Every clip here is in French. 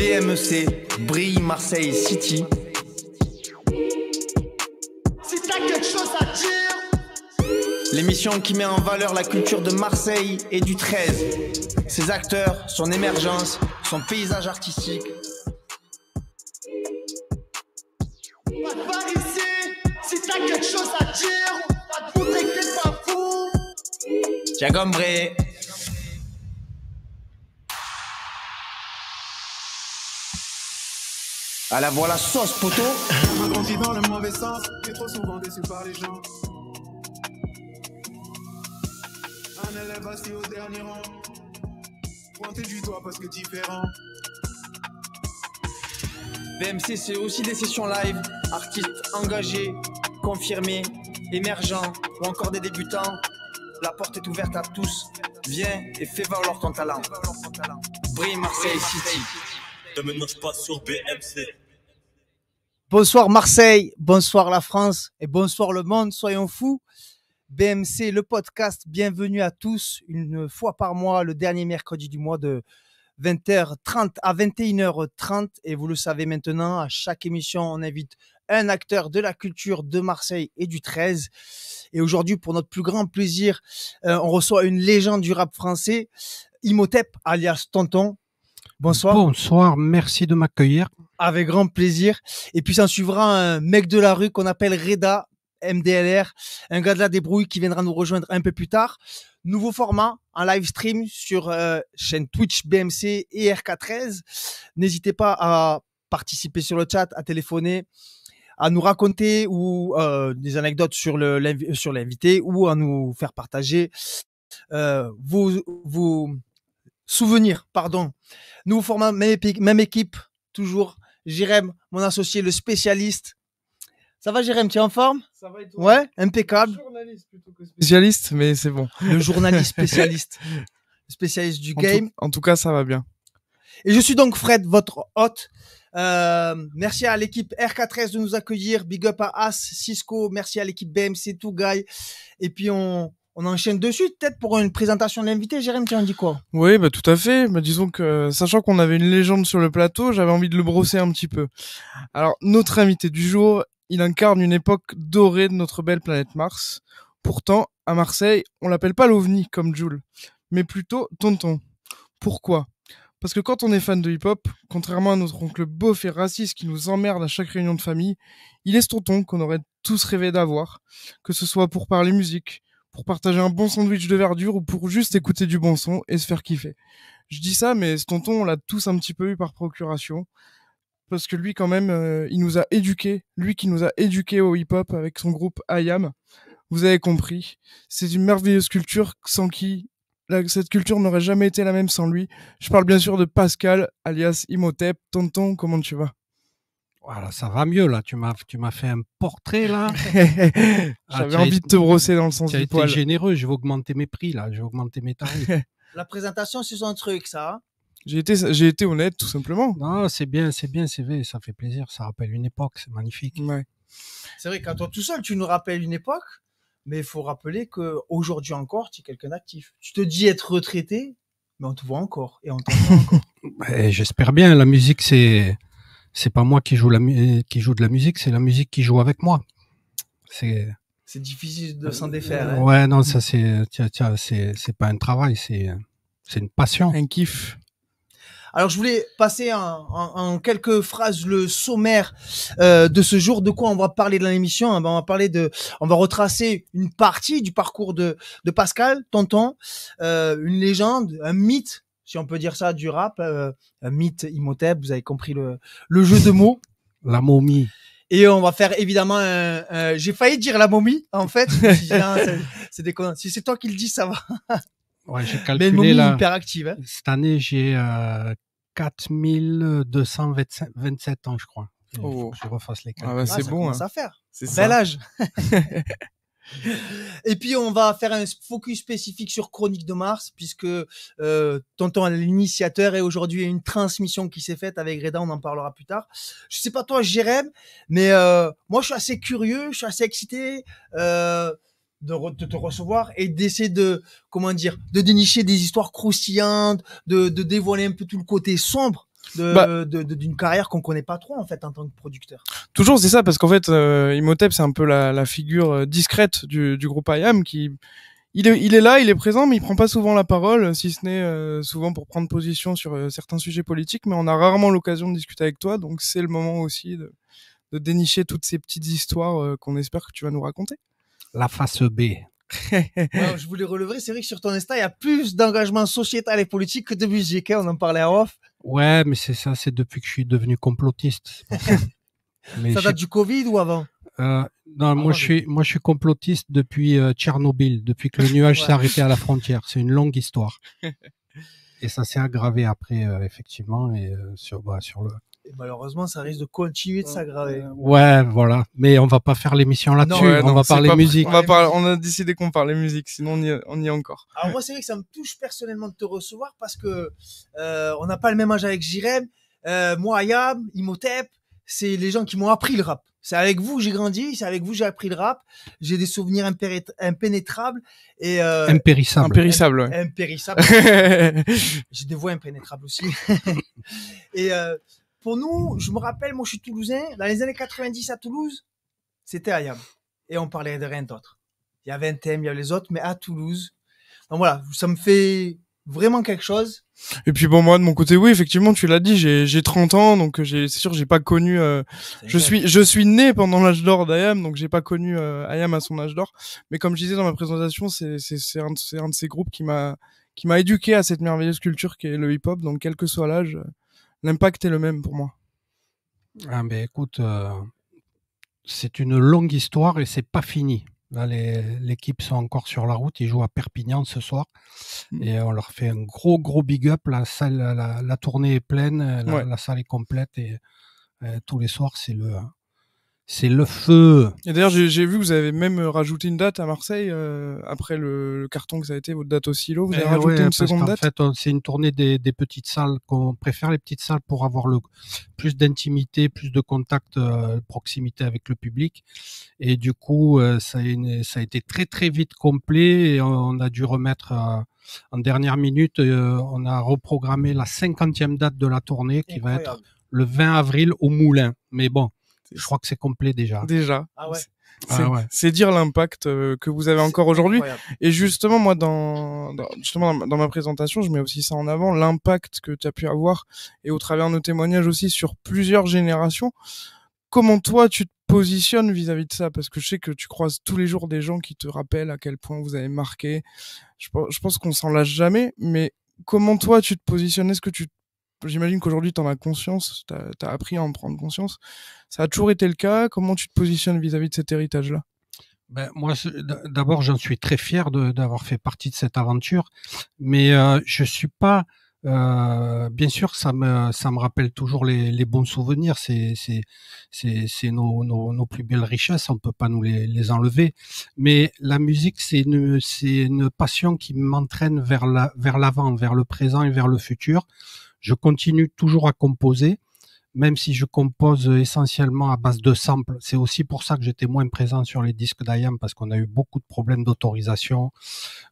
BMEC, brille Marseille City. Si t'as quelque chose à dire L'émission qui met en valeur la culture de Marseille et du 13. Ses acteurs, son émergence, son paysage artistique. Pas de quelque chose à dire, pas fou. Tiens, À la voilà sauce, poteau. le mauvais sens, Un élève au dernier du doigt parce que différent. BMC, c'est aussi des sessions live, artistes engagés, confirmés, émergents ou encore des débutants. La porte est ouverte à tous. Viens et fais valoir ton talent. Brille Marseille City sur BMC. Bonsoir Marseille, bonsoir la France et bonsoir le monde, soyons fous. BMC, le podcast, bienvenue à tous. Une fois par mois, le dernier mercredi du mois de 20h30 à 21h30. Et vous le savez maintenant, à chaque émission, on invite un acteur de la culture de Marseille et du 13. Et aujourd'hui, pour notre plus grand plaisir, euh, on reçoit une légende du rap français, Imotep alias Tonton, Bonsoir. Bonsoir, merci de m'accueillir. Avec grand plaisir. Et puis, s'en suivra un mec de la rue qu'on appelle Reda, MDLR, un gars de la débrouille qui viendra nous rejoindre un peu plus tard. Nouveau format en live stream sur euh, chaîne Twitch BMC et RK13. N'hésitez pas à participer sur le chat, à téléphoner, à nous raconter ou euh, des anecdotes sur le sur l'invité ou à nous faire partager euh, vos vos souvenir, pardon. Nouveau format, même, même équipe, toujours. Jérém, mon associé, le spécialiste. Ça va, Jérém, tu es en forme Ça va et Ouais, impeccable. Journaliste plutôt que spécialiste, mais c'est bon. Le journaliste spécialiste. spécialiste du game. en tout cas, ça va bien. Et je suis donc Fred, votre hôte. Euh, merci à l'équipe 4 13 de nous accueillir. Big up à As, Cisco. Merci à l'équipe BMC, tout guy, Et puis, on, on enchaîne dessus, peut-être pour une présentation de l'invité. Jérémy, tu en dis quoi Oui, bah, tout à fait. Bah, disons que, sachant qu'on avait une légende sur le plateau, j'avais envie de le brosser un petit peu. Alors, notre invité du jour, il incarne une époque dorée de notre belle planète Mars. Pourtant, à Marseille, on l'appelle pas l'OVNI comme Jules, mais plutôt Tonton. Pourquoi Parce que quand on est fan de hip-hop, contrairement à notre oncle beauf et raciste qui nous emmerde à chaque réunion de famille, il est ce tonton qu'on aurait tous rêvé d'avoir, que ce soit pour parler musique, partager un bon sandwich de verdure ou pour juste écouter du bon son et se faire kiffer. Je dis ça, mais ce tonton, on l'a tous un petit peu eu par procuration. Parce que lui, quand même, euh, il nous a éduqués. Lui qui nous a éduqués au hip-hop avec son groupe IAM. Vous avez compris. C'est une merveilleuse culture sans qui cette culture n'aurait jamais été la même sans lui. Je parle bien sûr de Pascal, alias Imhotep. Tonton, comment tu vas voilà, ça va mieux là. Tu m'as, tu m'as fait un portrait là. Ah, J'avais envie de te brosser dans le sens tu as généreux. Je vais augmenter mes prix là. Je vais augmenter mes tarifs. La présentation, c'est un truc, ça. Hein. J'ai été, j'ai été honnête, tout simplement. Non, c'est bien, c'est bien, c'est vrai. Ça fait plaisir. Ça rappelle une époque. C'est magnifique. Ouais. C'est vrai, quand toi tout seul, tu nous rappelles une époque. Mais il faut rappeler que aujourd'hui encore, tu es quelqu'un d'actif. Tu te dis être retraité, mais on te voit encore et on encore. J'espère bien. La musique, c'est c'est pas moi qui joue la qui joue de la musique, c'est la musique qui joue avec moi. C'est difficile de euh, s'en défaire. Ouais, hein. non, ça c'est c'est pas un travail, c'est c'est une passion. Un kiff. Alors je voulais passer en, quelques phrases le sommaire euh, de ce jour. De quoi on va parler dans l'émission hein? ben, On va parler de, on va retracer une partie du parcours de, de Pascal Tonton, euh, une légende, un mythe si on peut dire ça, du rap, euh, euh, mythe, imhotep, vous avez compris le, le jeu de mots. La momie. Et on va faire évidemment j'ai failli dire la momie, en fait. Ah, c'est déconnant. Si c'est toi qui le dis, ça va. ouais, j'ai calculé. Mais momie hein. Cette année, j'ai 4225 euh, 4227 ans, je crois. Oh. je refasse les ah bah, c'est ah, bon. Ça hein. faire. C'est ça. l'âge. Et puis on va faire un focus spécifique sur Chronique de Mars, puisque euh, Tonton l'initiateur et aujourd'hui une transmission qui s'est faite avec Reda, on en parlera plus tard. Je sais pas toi Jérém, mais euh, moi je suis assez curieux, je suis assez excité euh, de, te recevoir et d'essayer de, comment dire, de dénicher des histoires croustillantes, de dévoiler un peu tout le côté sombre bah- d'une de, carrière qu'on connaît pas trop en fait en tant que producteur. Toujours c'est ça parce qu'en fait euh, Imotep c'est un peu la, figure euh, discrète du, groupe IAM qui il est, là, il est présent, mais il prend pas souvent la parole, si ce n'est euh, souvent pour prendre position sur certains sujets politiques. Mais on a rarement l'occasion de discuter avec toi, donc c'est le moment aussi de, dénicher toutes ces petites histoires qu'on espère que tu vas nous raconter. La face B. je voulais relever, c'est vrai que sur ton Insta, il y a plus d'engagement sociétal et politique que de musique. Hein, on en parlait à off. Ouais, mais c'est ça, c'est depuis que je suis devenu complotiste. ça date du Covid ou avant euh, non, moi je suis moi je suis complotiste depuis euh, Tchernobyl, depuis que le nuage s'est arrêté à la frontière. C'est une longue histoire. et ça s'est aggravé après euh, effectivement et sur bah, sur le et malheureusement, ça risque de continuer de euh, s'aggraver. Euh, ouais, voilà. Mais on va pas faire l'émission ah là-dessus. on va parler musique. On, a décidé qu'on parlait musique, sinon on y, est, encore. Alors moi, c'est vrai que ça me touche personnellement de te recevoir parce que euh, on n'a pas le même âge avec Jirem. Euh, moi, Ayam, Imhotep, c'est les gens qui m'ont appris le rap. C'est avec vous que j'ai grandi, c'est avec vous que j'ai appris le rap. J'ai des souvenirs impénétrables et euh... impérissables. Impérissables. j'ai des voix impénétrables aussi. et euh, pour nous, je me rappelle, moi je suis toulousain, dans les années 90 à Toulouse, c'était Ayam. Et on parlait de rien d'autre. Il y avait un thème, il y avait les autres, mais à Toulouse. Donc voilà, ça me fait vraiment quelque chose. Et puis bon moi de mon côté oui effectivement tu l'as dit j'ai 30 ans donc euh, c'est sûr j'ai pas connu euh, je suis je suis né pendant l'âge d'or d'Ayam donc j'ai pas connu euh, Ayam à son âge d'or mais comme je disais dans ma présentation c'est un, de ces groupes qui m'a qui m'a éduqué à cette merveilleuse culture qui est le hip hop donc quel que soit l'âge l'impact est le même pour moi. Ah mais écoute, euh, c'est une longue histoire et c'est pas fini. l'équipe sont encore sur la route. Ils jouent à Perpignan ce soir. Mm. Et on leur fait un gros, gros big up. La, salle, la, tournée est pleine, la, salle est complète. et euh, tous les soirs, c'est le, c'est le feu. Et d'ailleurs, j'ai vu vous avez même euh, rajouté une date à Marseille euh, après le, carton que ça a été votre date au silo. Vous eh avez rajouté une seconde date. En fait, c'est une tournée des, petites salles qu'on préfère les petites salles pour avoir le plus d'intimité, plus de contact, euh, proximité avec le public. Et du coup, euh, ça, a été très très vite complet et on, a dû remettre. en dernière minute, on a reprogrammé la cinquantième date de la tournée qui va être le 20 avril au Moulin. Mais bon, je crois que c'est complet déjà. Déjà. Ah ouais. C'est ah dire l'impact euh, que vous avez encore aujourd'hui. Et justement, moi, dans, justement, dans ma présentation, je mets aussi ça en avant, l'impact que tu as pu avoir et au travers de nos témoignages aussi sur plusieurs générations. Comment toi, tu te positionnes vis-à-vis de ça Parce que je sais que tu croises tous les jours des gens qui te rappellent à quel point vous avez marqué. Je, pense qu'on s'en lâche jamais, mais comment toi, tu te positionnes Est-ce que tu j'imagine qu'aujourd'hui, tu en as conscience, tu as, appris à en prendre conscience. Ça a toujours été le cas. Comment tu te positionnes vis-à-vis de cet héritage-là ben, moi, d'abord, j'en suis très fier d'avoir fait partie de cette aventure, mais je euh, je suis pas. Euh, bien sûr, ça me ça me rappelle toujours les, bons souvenirs. C'est c'est c'est nos, nos, plus belles richesses. On ne peut pas nous les, enlever. Mais la musique, c'est une c'est une passion qui m'entraîne vers la vers l'avant, vers le présent et vers le futur je continue toujours à composer, même si je compose essentiellement à base de samples. C'est aussi pour ça que j'étais moins présent sur les disques d'IAM, parce qu'on a eu beaucoup de problèmes d'autorisation,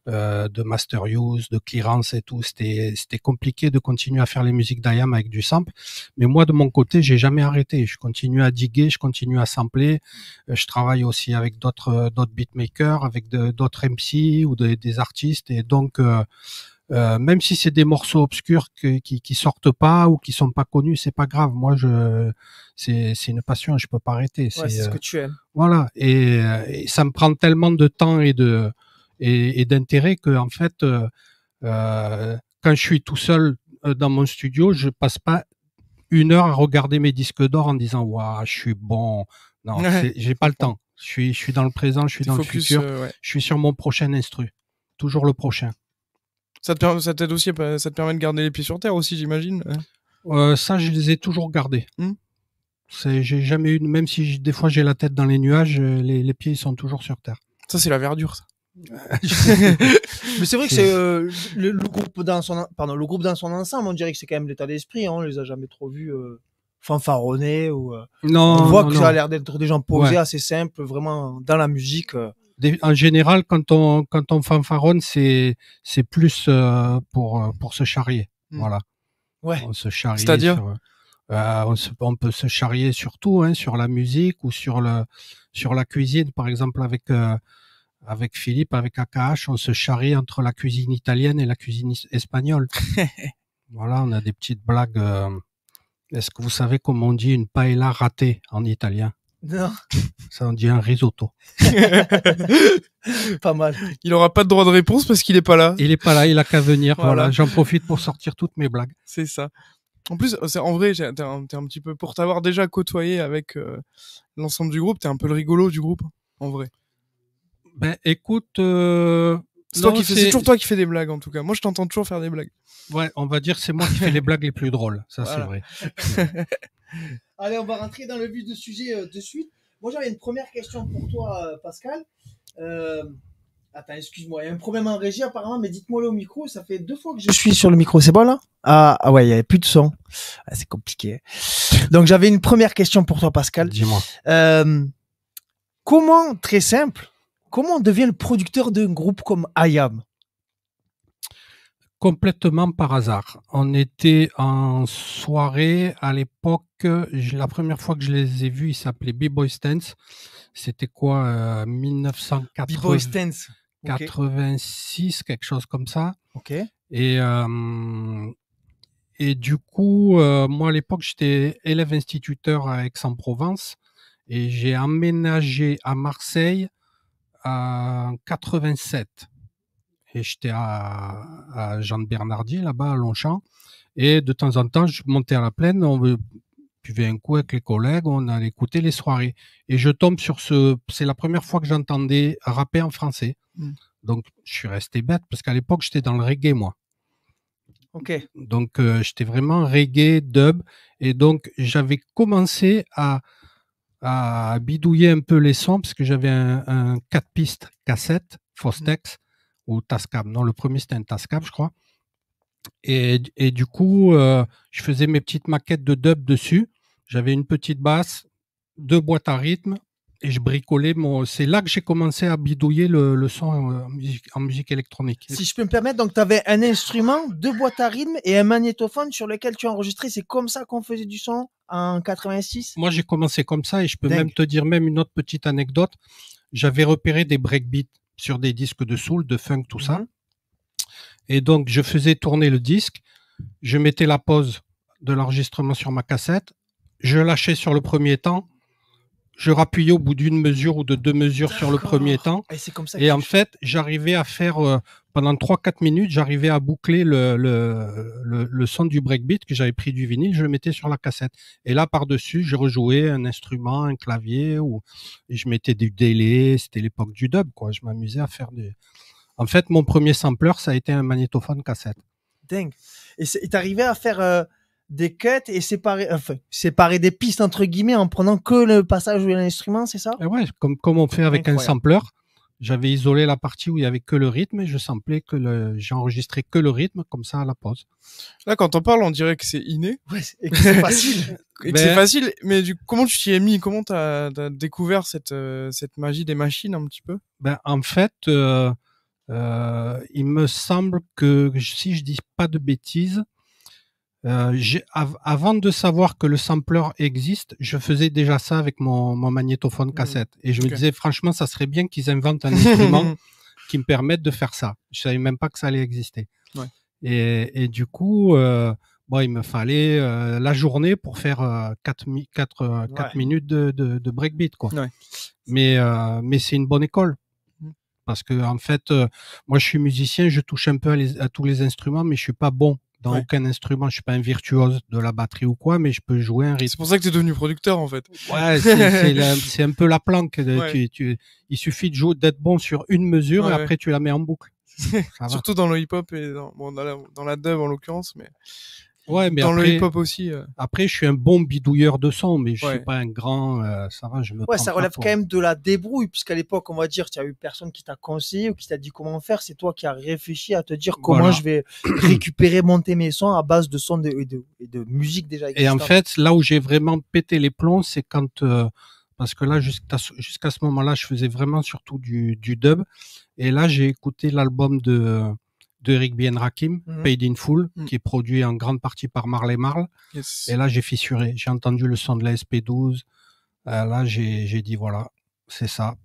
euh, de master use, de clearance et tout. C'était compliqué de continuer à faire les musiques d'IAM avec du sample. Mais moi, de mon côté, j'ai jamais arrêté. Je continue à diguer, je continue à sampler. Euh, je travaille aussi avec d'autres beatmakers, avec d'autres MC ou des artistes. Et donc... Euh, euh, même si c'est des morceaux obscurs qui, qui sortent pas ou qui sont pas connus, c'est pas grave. Moi, je c'est une passion, je peux pas arrêter. C'est ce euh, que tu aimes. Voilà, et, ça me prend tellement de temps et de et, d'intérêt que en fait, euh, quand je suis tout seul dans mon studio, je passe pas une heure à regarder mes disques d'or en disant waouh, je suis bon. Non, j'ai pas le temps. Je suis, je suis dans le présent, je suis dans le futur. je suis sur mon prochain instru. Toujours le prochain. Ça te, ça aussi, bah, ça te permet de garder les pieds sur terre aussi, j'imagine. Hein. Euh, ça, je les ai toujours gardés. Hum. j'ai jamais eu, même si des fois j'ai la tête dans les nuages, euh, les, pieds sont toujours sur terre. Ça, c'est la verdure, ça. mais c'est vrai que c'est euh, le, groupe dans son pardon le groupe dans son ensemble on dirait que c'est quand même l'état d'esprit On hein, on les a jamais trop vus euh, fanfaronner ou non on voit que ça a l'air d'être des gens posés assez simples vraiment dans la musique en général, quand on, quand on fanfaronne, c'est, c'est plus euh, pour, euh, pour se charrier. Mmh. Voilà. Ouais. On se charrie. C'est-à-dire euh, on, peut se charrier surtout hein, sur la musique ou sur, le, sur la cuisine, par exemple, avec. avec Philippe, avec AKH, on se charrie entre la cuisine italienne et la cuisine espagnole. voilà, on a des petites blagues. Est-ce que vous savez comment on dit une paella ratée en italien non. Ça en dit un risotto. pas mal. Il aura pas de droit de réponse parce qu'il est pas là. Il est pas là, il a qu'à venir. Voilà, j'en profite pour sortir toutes mes blagues. C'est ça. En plus, euh, en vrai, t'es un, petit peu pour t'avoir déjà côtoyé avec euh, l'ensemble du groupe, t'es un peu le rigolo du groupe, hein, en vrai. Ben écoute, euh, c'est toujours toi qui fais des blagues en tout cas. Moi, je t'entends toujours faire des blagues. Ouais, on va dire c'est moi qui fais les blagues les plus drôles, ça c'est vrai. Allez, on va rentrer dans le vif du sujet euh, de suite. Moi, j'avais une première question pour toi, euh, Pascal. Euh, attends, excuse-moi, il y a un problème en régie apparemment, mais dites-moi le au micro. Ça fait deux fois que je suis sur le micro, c'est bon là ah, ah, ouais, il n'y avait plus de son. Ah, c'est compliqué. Donc, j'avais une première question pour toi, Pascal. Dis-moi. comment, très simple, comment on devient le producteur d'un groupe comme IAM complètement par hasard. On était en soirée à l'époque. La première fois que je les ai vus, ils s'appelaient B-Boy Stance. C'était quoi euh, 1986, 86, quelque chose comme ça. Ok. Et, euh, et du coup, euh, moi à l'époque, j'étais élève instituteur à Aix-en-Provence et j'ai emménagé à Marseille en 87 et j'étais à, Jean Bernardier là-bas à Longchamp. Et de temps en temps, je montais à la plaine, on buvait un coup avec les collègues, on allait écouter les soirées. Et je tombe sur ce. C'est la première fois que j'entendais rapper en français. Hmm. Donc je suis resté bête parce qu'à l'époque, j'étais dans le reggae, moi. Ok. Donc euh, j'étais vraiment reggae, dub. Et donc j'avais commencé à, à bidouiller un peu les sons parce que j'avais un, 4 pistes cassette, Fostex. Hmm ou Tascam. Non, le premier, c'était un Tascam, je crois. Et, du coup, euh, je faisais mes petites maquettes de dub dessus. J'avais une petite basse, deux boîtes à rythme, et je bricolais mon. C'est là que j'ai commencé à bidouiller le, son euh, en musique, électronique. Si je peux me permettre, donc tu avais un instrument, deux boîtes à rythme et un magnétophone sur lequel tu enregistrais. C'est comme ça qu'on faisait du son en 86 Moi, j'ai commencé comme ça et je peux même te dire même une autre petite anecdote. J'avais repéré des breakbeats sur des disques de soul, de funk, tout ça. Mhm. Et donc, je faisais tourner le disque, je mettais la pause de l'enregistrement sur ma cassette, je lâchais sur le premier temps, je rappuyais au bout d'une mesure ou de deux mesures sur le premier temps. Et, en fait, j'arrivais à faire, euh, pendant 3-4 minutes, j'arrivais à boucler le, le, son du breakbeat que j'avais pris du vinyle, je le mettais sur la cassette. Et là, par-dessus, j'ai rejoué un instrument, un clavier, ou je mettais du délai, c'était l'époque du dub, quoi. Je m'amusais à faire des... En fait, mon premier sampler, ça a été un magnétophone cassette. Dingue. Et t'arrivais à faire... Euh, des quêtes et séparer, enfin, séparer des pistes entre guillemets en prenant que le passage ou l'instrument, c'est ça eh Ouais, comme, comme on fait avec un sampler. J'avais isolé la partie où il y avait que le rythme et je samplais que le, j'ai enregistré que le rythme comme ça à la pause. Là, quand on parle, on dirait que c'est inné. Ouais, et que c'est facile. mais... c'est facile, mais du, comment tu t'y es mis? Comment t'as, as découvert cette, euh, cette magie des machines un petit peu? Ben, en fait, euh, euh, il me semble que si je dis pas de bêtises, euh, avant de savoir que le sampler existe, je faisais déjà ça avec mon, magnétophone mmh. cassette. Et je me disais, franchement, ça serait bien qu'ils inventent un instrument qui me permette de faire ça. Je savais même pas que ça allait exister. Et, du coup, euh, il me fallait euh, la journée pour faire 4, minutes de, breakbeat. Quoi. Mais, c'est une bonne école mmh. parce que en fait, moi je suis musicien, je touche un peu à, à, tous les instruments, mais je suis pas bon dans aucun instrument. Je suis pas un virtuose de la batterie ou quoi, mais je peux jouer un rythme. C'est pour ça que tu es devenu producteur en fait. Ouais, c'est un peu la planque. il suffit de jouer, d'être bon sur une mesure et après tu la mets en boucle. Surtout dans le hip-hop et dans, la, dans, la, dub en l'occurrence, mais Ouais, mais dans le hip-hop aussi. Euh. Après, je suis un bon bidouilleur de son, mais je ne suis pas un grand. ça euh, va, je me. Ouais, ça relève quand même de la débrouille, puisqu'à l'époque, on va dire, tu as eu personne qui t'a conseillé ou qui t'a dit comment faire. C'est toi qui as réfléchi à te dire comment je vais récupérer, monter mes sons à base de sons de, de, musique déjà existante. Et en fait, là où j'ai vraiment pété les plombs, c'est quand. Euh, parce que là, jusqu'à ce moment-là, je faisais vraiment surtout du, du dub. Et là, j'ai écouté l'album de d'Eric Bien Rakim, mhm. Paid in Full, mhm. qui est produit en grande partie par Marley Marl. Et là, j'ai fissuré. J'ai entendu le son de la SP12. Euh, là, j'ai dit, voilà, c'est ça.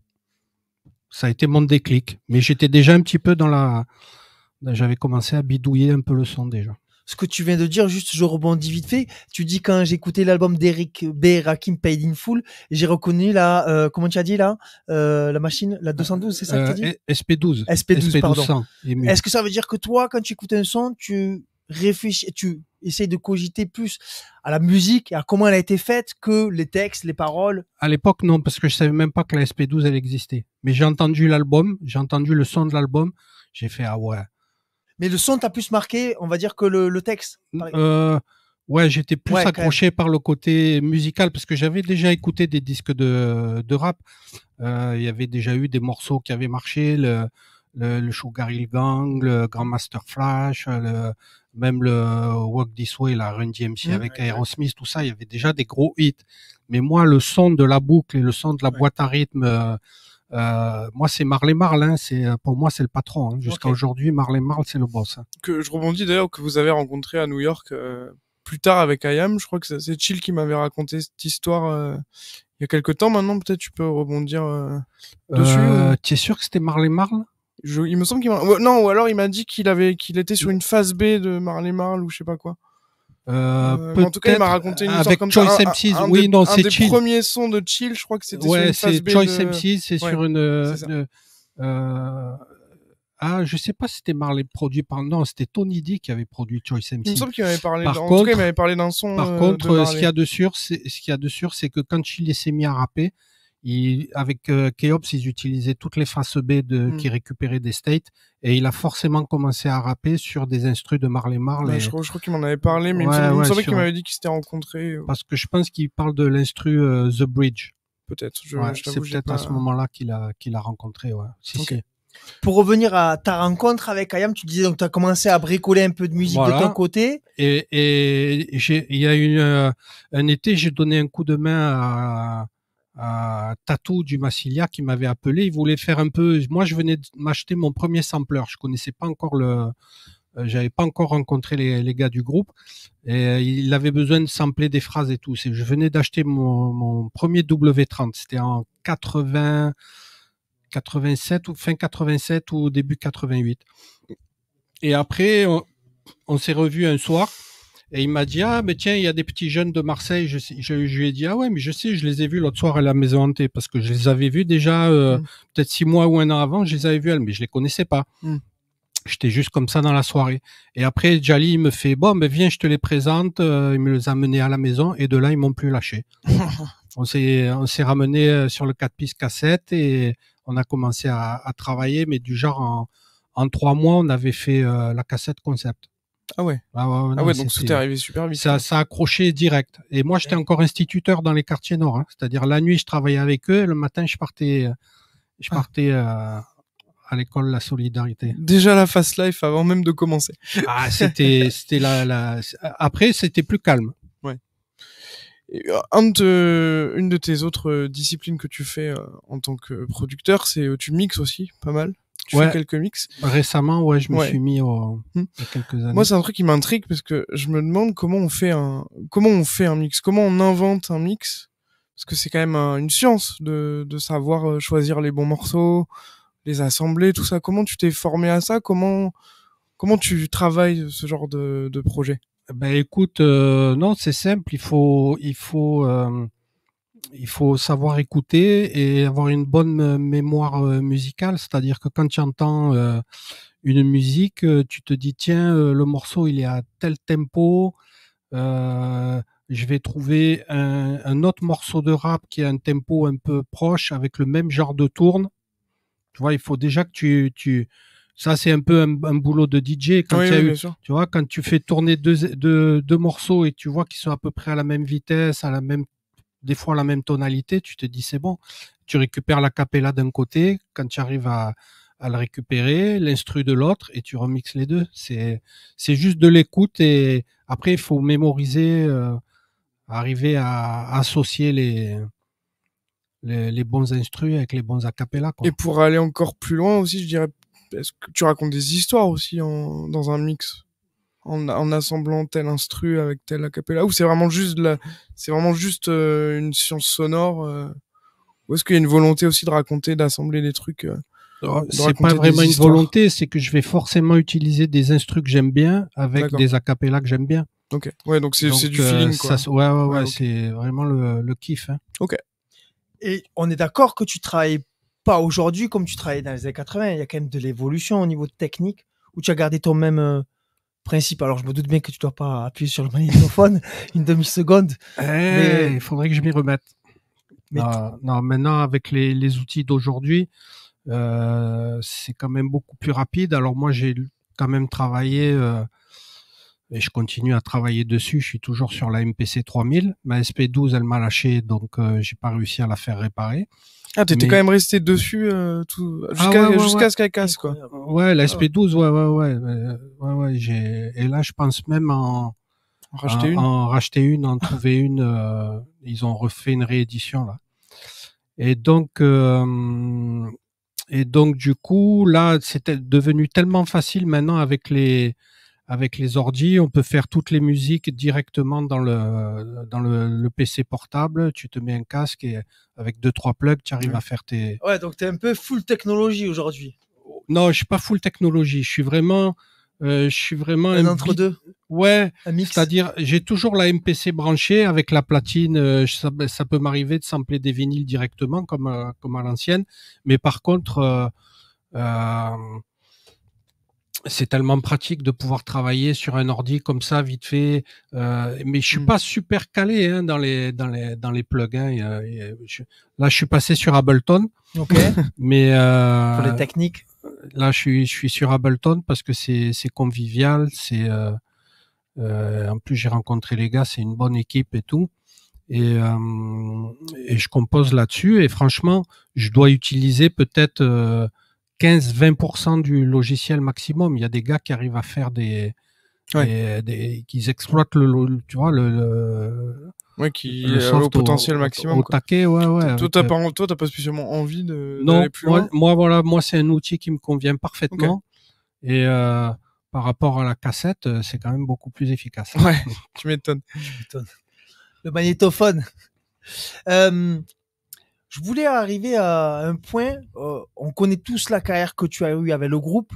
Ça a été mon déclic. Mais j'étais déjà un petit peu dans la... J'avais commencé à bidouiller un peu le son déjà ce que tu viens de dire, juste je rebondis vite fait. Tu dis quand j'ai écouté l'album d'Eric B. Rakim Paid in Full, j'ai reconnu la, euh, comment tu as dit là, euh, la machine, la 212, euh, c'est ça que tu dit SP12. SP12, Est-ce que ça veut dire que toi, quand tu écoutes un son, tu réfléchis, tu essayes de cogiter plus à la musique, à comment elle a été faite, que les textes, les paroles À l'époque, non, parce que je savais même pas que la SP12, elle existait. Mais j'ai entendu l'album, j'ai entendu le son de l'album, j'ai fait, ah ouais mais le son t'a plus marqué, on va dire, que le, texte. Euh, ouais, j'étais plus accroché par le côté musical parce que j'avais déjà écouté des disques de, de rap. Euh, il y avait déjà eu des morceaux qui avaient marché, le, le, le Sugar Hill Gang, le Grand Master Flash, même le Walk This Way, la Run DMC mmh, avec Aerosmith, tout ça, il y avait déjà des gros hits. Mais moi, le son de la boucle et le son de la boîte à rythme euh, euh, moi, c'est Marley Marl. Hein, c'est euh, pour moi, c'est le patron. Hein. Jusqu'à aujourd'hui, Marley Marl, c'est le boss. Hein. Que je rebondis d'ailleurs que vous avez rencontré à New York euh, plus tard avec Ayam. Je crois que c'est Chill qui m'avait raconté cette histoire il y a quelque temps. Maintenant, peut-être tu peux rebondir dessus. Tu es sûr que c'était Marley Marl Il me semble qu'il non ou alors il m'a dit qu'il avait qu'il était sur une phase B de Marley Marl ou je sais pas quoi. Euh, en tout cas, il m'a raconté une avec comme Choice ça. Un, oui, des, non, c'est chill. Le premier son de chill, je crois que c'était ouais, sur c'est Choice euh, de... c'est sur une, euh, ah, je sais pas si c'était Marley produit par non, c'était Tony D qui avait produit Choice MC's. Il me semble qu'il avait parlé par en contre, tout cas, il m'avait parlé d'un son Par euh, contre, ce qu'il y a de sûr, c'est ce qu'il y a de sûr, c'est que quand Chill s'est mis à rapper, avec euh, Keops, ils utilisaient toutes les faces B mmh. qui récupéraient des states et il a forcément commencé à rapper sur des instrus de Marley Marl. je, crois, qu'il m'en avait parlé, mais il me qu'il m'avait dit qu'il s'était rencontré. Euh. Parce que je pense qu'il parle de l'instru euh, The Bridge. Peut-être. c'est peut-être à ce moment-là qu'il a, qu'il a rencontré. Pour revenir à ta rencontre avec Ayam, tu disais que tu as commencé à bricoler un peu de musique de ton côté. Et, il y a eu un été, j'ai donné un coup de main à, Tatou du Massilia qui m'avait appelé. Il voulait faire un peu. Moi, je venais de m'acheter mon premier sampleur. Je connaissais pas encore le. Euh, j'avais pas encore rencontré les, gars du groupe et euh, il avait besoin de sampler des phrases et tout. Je venais d'acheter mon, premier W30. C'était en 80, 87 ou fin 87 ou début 88. Et après, on, on s'est revu un soir et il m'a dit ah mais tiens il y a des petits jeunes de Marseille. Je, je, lui ai dit ah ouais mais je sais je les ai vus l'autre soir à la maison hantée parce que je les avais vus déjà euh, mm. peut-être six mois ou un an avant je les avais vus mais je ne les connaissais pas. Mm. J'étais juste comme ça dans la soirée. Et après Jali il me fait bon mais viens je te les présente. Euh, il me les a menés à la maison et de là ils m'ont plus lâché. on s'est on s'est ramené euh, sur le 4 pistes cassette et on a commencé à, travailler mais du genre en, trois mois on avait fait la cassette concept. Ah ouais. Ah ouais, ah donc tout arrivé super vite. Ça, hein. ça accroché direct. Et moi, j'étais encore instituteur dans les quartiers nord. Hein. C'est-à-dire, la nuit, je travaillais avec eux. le matin, je partais, euh, je ah. partais euh, à l'école La Solidarité. Déjà la Fast Life avant même de commencer. Ah, c'était, c'était la, Après, c'était plus calme. Ouais. Euh, de, une de tes autres disciplines que tu fais en tant que producteur, c'est tu mixes aussi, pas mal. Tu fais quelques mix Récemment, ouais, je me suis mis au... Hmm. il y a quelques années. Moi, c'est un truc qui m'intrigue parce que je me demande comment on fait un, comment on fait un mix, comment on invente un mix, parce que c'est quand même une science de, de savoir euh, choisir les bons morceaux, les assembler, tout ça. Comment tu t'es formé à ça Comment comment tu travailles ce genre de, de projet Ben écoute, euh, non, c'est simple. Il faut il faut euh, il faut savoir écouter et avoir une bonne euh, mémoire euh, musicale, c'est-à-dire que quand tu entends euh, une musique, tu te dis tiens, le morceau il est à tel tempo, je vais trouver un, autre morceau de rap qui a un tempo un peu proche avec le même genre de tourne. Tu vois, il faut déjà que tu, tu ça c'est un peu un, boulot de DJ quand tu, tu vois quand tu fais tourner deux, morceaux et tu vois qu'ils sont à peu près à la même vitesse à la même des fois la même tonalité, tu te dis c'est bon. Tu récupères la d'un côté, quand tu arrives à, à récupérer, l'instru de l'autre, et tu remixes les deux. C'est c'est juste de l'écoute et après il faut mémoriser, euh, arriver à associer les, les, bons instrus avec les bons acapellas. Et pour aller encore plus loin aussi, je dirais, est-ce que tu racontes des histoires aussi dans un mix en, assemblant tel instru avec tel acapella ou c'est vraiment juste c'est vraiment juste euh, une science sonore euh, ou est-ce qu'il y a une volonté aussi de raconter d'assembler des trucs Ce euh, c'est pas vraiment une volonté c'est que je vais forcément utiliser des instrus que j'aime bien avec des acapella que j'aime bien ok ouais donc c'est du feeling ouais ouais, ouais, c'est vraiment le, kiff hein. ok et on est d'accord que tu travailles pas aujourd'hui comme tu travaillais dans les années 80 il y a quand même de l'évolution au niveau technique où tu as gardé ton même principe. Alors, je me doute bien que tu dois pas appuyer sur le magnétophone une demi-seconde. Eh, il faudrait que je m'y remette. non, maintenant, avec les, outils d'aujourd'hui, euh, c'est quand même beaucoup plus rapide. Alors, moi, j'ai quand même travaillé euh, et je continue à travailler dessus. Je suis toujours sur la MPC 3000. Ma SP12, elle m'a lâché, donc je euh, j'ai pas réussi à la faire réparer. Ah, t'étais quand même resté dessus euh, ah jusqu'à ce qu'elle casse, quoi. Ouais, la ah SP12, ouais, ouais, ouais, ouais, Et là, je pense même en, racheter une, en trouver une. Euh, ils ont refait une réédition là. Et donc. Et donc du coup, là, c'était devenu tellement facile maintenant avec les, avec les ordi, on peut faire toutes les musiques directement dans le dans le, PC portable. Tu te mets un casque et avec deux trois plugs, tu arrives à faire tes. Ouais, donc tu es un peu full technologie aujourd'hui. Non, je suis pas full technologie. Je suis vraiment, euh, je suis vraiment un, entre deux. Ouais. C'est-à-dire, j'ai toujours la MPC branchée avec la platine. Euh, ça, peut m'arriver de sampler des vinyles directement comme euh, comme à l'ancienne, mais par contre c'est tellement pratique de pouvoir travailler sur un ordi comme ça vite fait. Euh, mais je suis mmh. pas super calé hein, dans les dans les dans les plugs. Hein. là, je suis passé sur Ableton. Ok. mais euh, pour les techniques. Euh, là, je suis je suis sur Ableton parce que c'est convivial. C'est en plus j'ai rencontré les gars. C'est une bonne équipe et tout. et je compose là-dessus. Et franchement, je dois utiliser peut-être 15-20% du logiciel maximum. Il y a des gars qui arrivent à faire des, qui exploitent le, tu vois le, qui le, euh, au potentiel maximum tout à ouais, ouais. Euh, toi, t'as pas, spécialement envie de non, moi, voilà, moi, c'est un outil qui me convient parfaitement et euh, par rapport à la cassette, c'est quand même beaucoup plus efficace. Ouais, tu m'étonnes. le magnétophone je voulais arriver à un point. Euh, on connaît tous la carrière que tu as eu avec le groupe.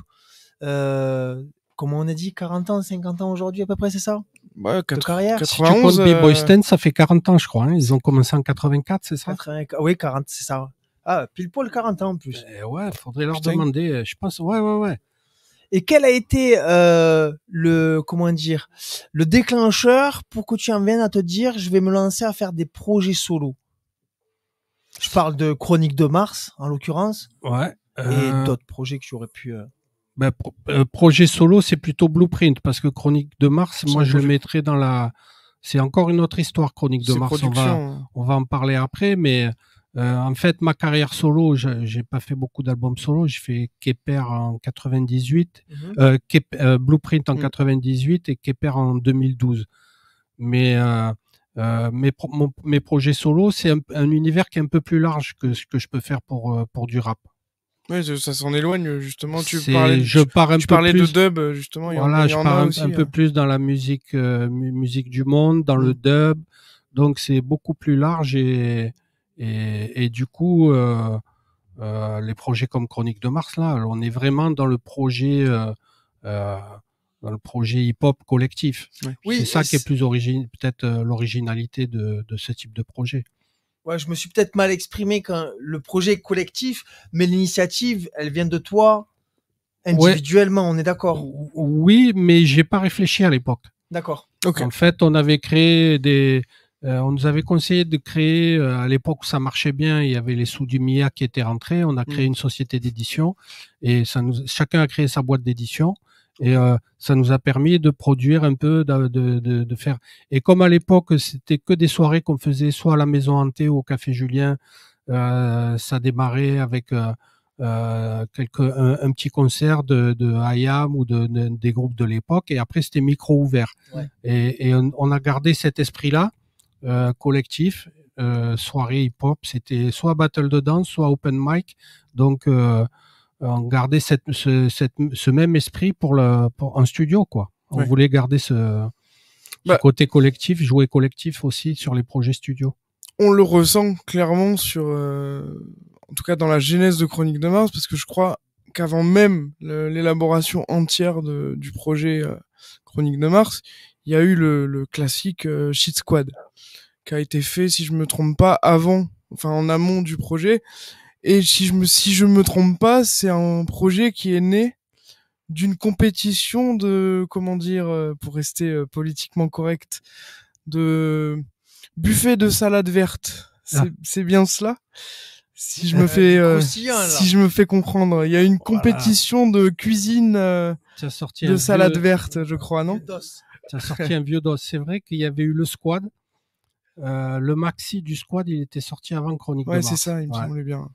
Euh, comment on a dit 40 ans, 50 ans aujourd'hui à peu près, c'est ça Ouais, 4, de carrière. si tu euh, ça fait 40 ans, je crois. Hein. Ils ont commencé en 84, c'est ça ah Oui, 40, c'est ça. Ah, pile poil 40 ans en plus. Eh ouais, faudrait leur demander, euh, je pense. Ouais, ouais, ouais. Et quel a été le comment dire le déclencheur pour que tu en viennes à te dire je vais me lancer à faire des projets solo je parle de Chronique de Mars, en l'occurrence. Ouais. Et euh, d'autres projets que j'aurais pu. Euh, bah, euh, projet solo, c'est plutôt Blueprint, parce que Chronique de Mars, moi, je le mettrais dans la. C'est encore une autre histoire, Chronique de Mars. On va, en parler après, mais en fait, ma carrière solo, j'ai pas fait beaucoup d'albums solo. J'ai fait Keper en 98, mhm. Blueprint en 98 mm. et Keper en 2012. Mais euh, mes, projets solo, c'est un, univers qui est un peu plus large que ce que je peux faire pour, euh, pour du rap. Oui, ça s'en éloigne justement. Tu parlais, je de dub justement. Voilà, je pars un, peu plus dans la musique, euh, musique du monde, dans le mm. dub. Donc c'est beaucoup plus large et, et, du coup, les projets comme Chronique de Mars là, on est vraiment dans le projet dans le projet hip-hop collectif. c'est ça qui est plus peut-être euh, l'originalité de, ce type de projet. Ouais, je me suis peut-être mal exprimé quand le projet collectif, mais l'initiative, elle vient de toi individuellement, on est d'accord. Oui, mais j'ai pas réfléchi à l'époque. D'accord. En fait, on avait créé des, euh, on nous avait conseillé de créer, euh, à l'époque où ça marchait bien, il y avait les sous du MIA qui étaient rentrés, on a mm. créé une société d'édition et ça chacun a créé sa boîte d'édition et euh, ça nous a permis de produire un peu, de, faire. Et comme à l'époque, c'était que des soirées qu'on faisait soit à la Maison Hantée ou au Café Julien, euh, ça démarrait avec euh, quelques, un, petit concert de, de IAM ou de, des groupes de l'époque. Et après, c'était micro ouvert. Et, on, on, a gardé cet esprit-là, collectif. soirée hip-hop, c'était soit battle de danse, soit open mic. Donc, euh, garder cette, ce, même esprit pour, le, un studio, quoi. On voulait garder ce, bah côté collectif, jouer collectif aussi sur les projets studio. On le ressent clairement sur, euh, en tout cas dans la genèse de Chronique de Mars, parce que je crois qu'avant même l'élaboration entière du projet euh, Chronique de Mars, il y a eu le, classique Shit Squad qui a été fait, si je me trompe pas, avant, enfin en amont du projet. Et si je me si je me trompe pas, c'est un projet qui est né d'une compétition de comment dire euh, pour rester euh, politiquement correct de buffet de salade verte. Ah. C'est bien cela si je me euh, fais si je me fais comprendre, il y a une oh compétition de cuisine de salade verte, je crois, non Tu as sorti un vieux dos. C'est vrai qu'il y avait eu le squad euh, le maxi du squad, il était sorti avant Chronique ouais, de Mars. Ouais, c'est ça, il me semblait bien.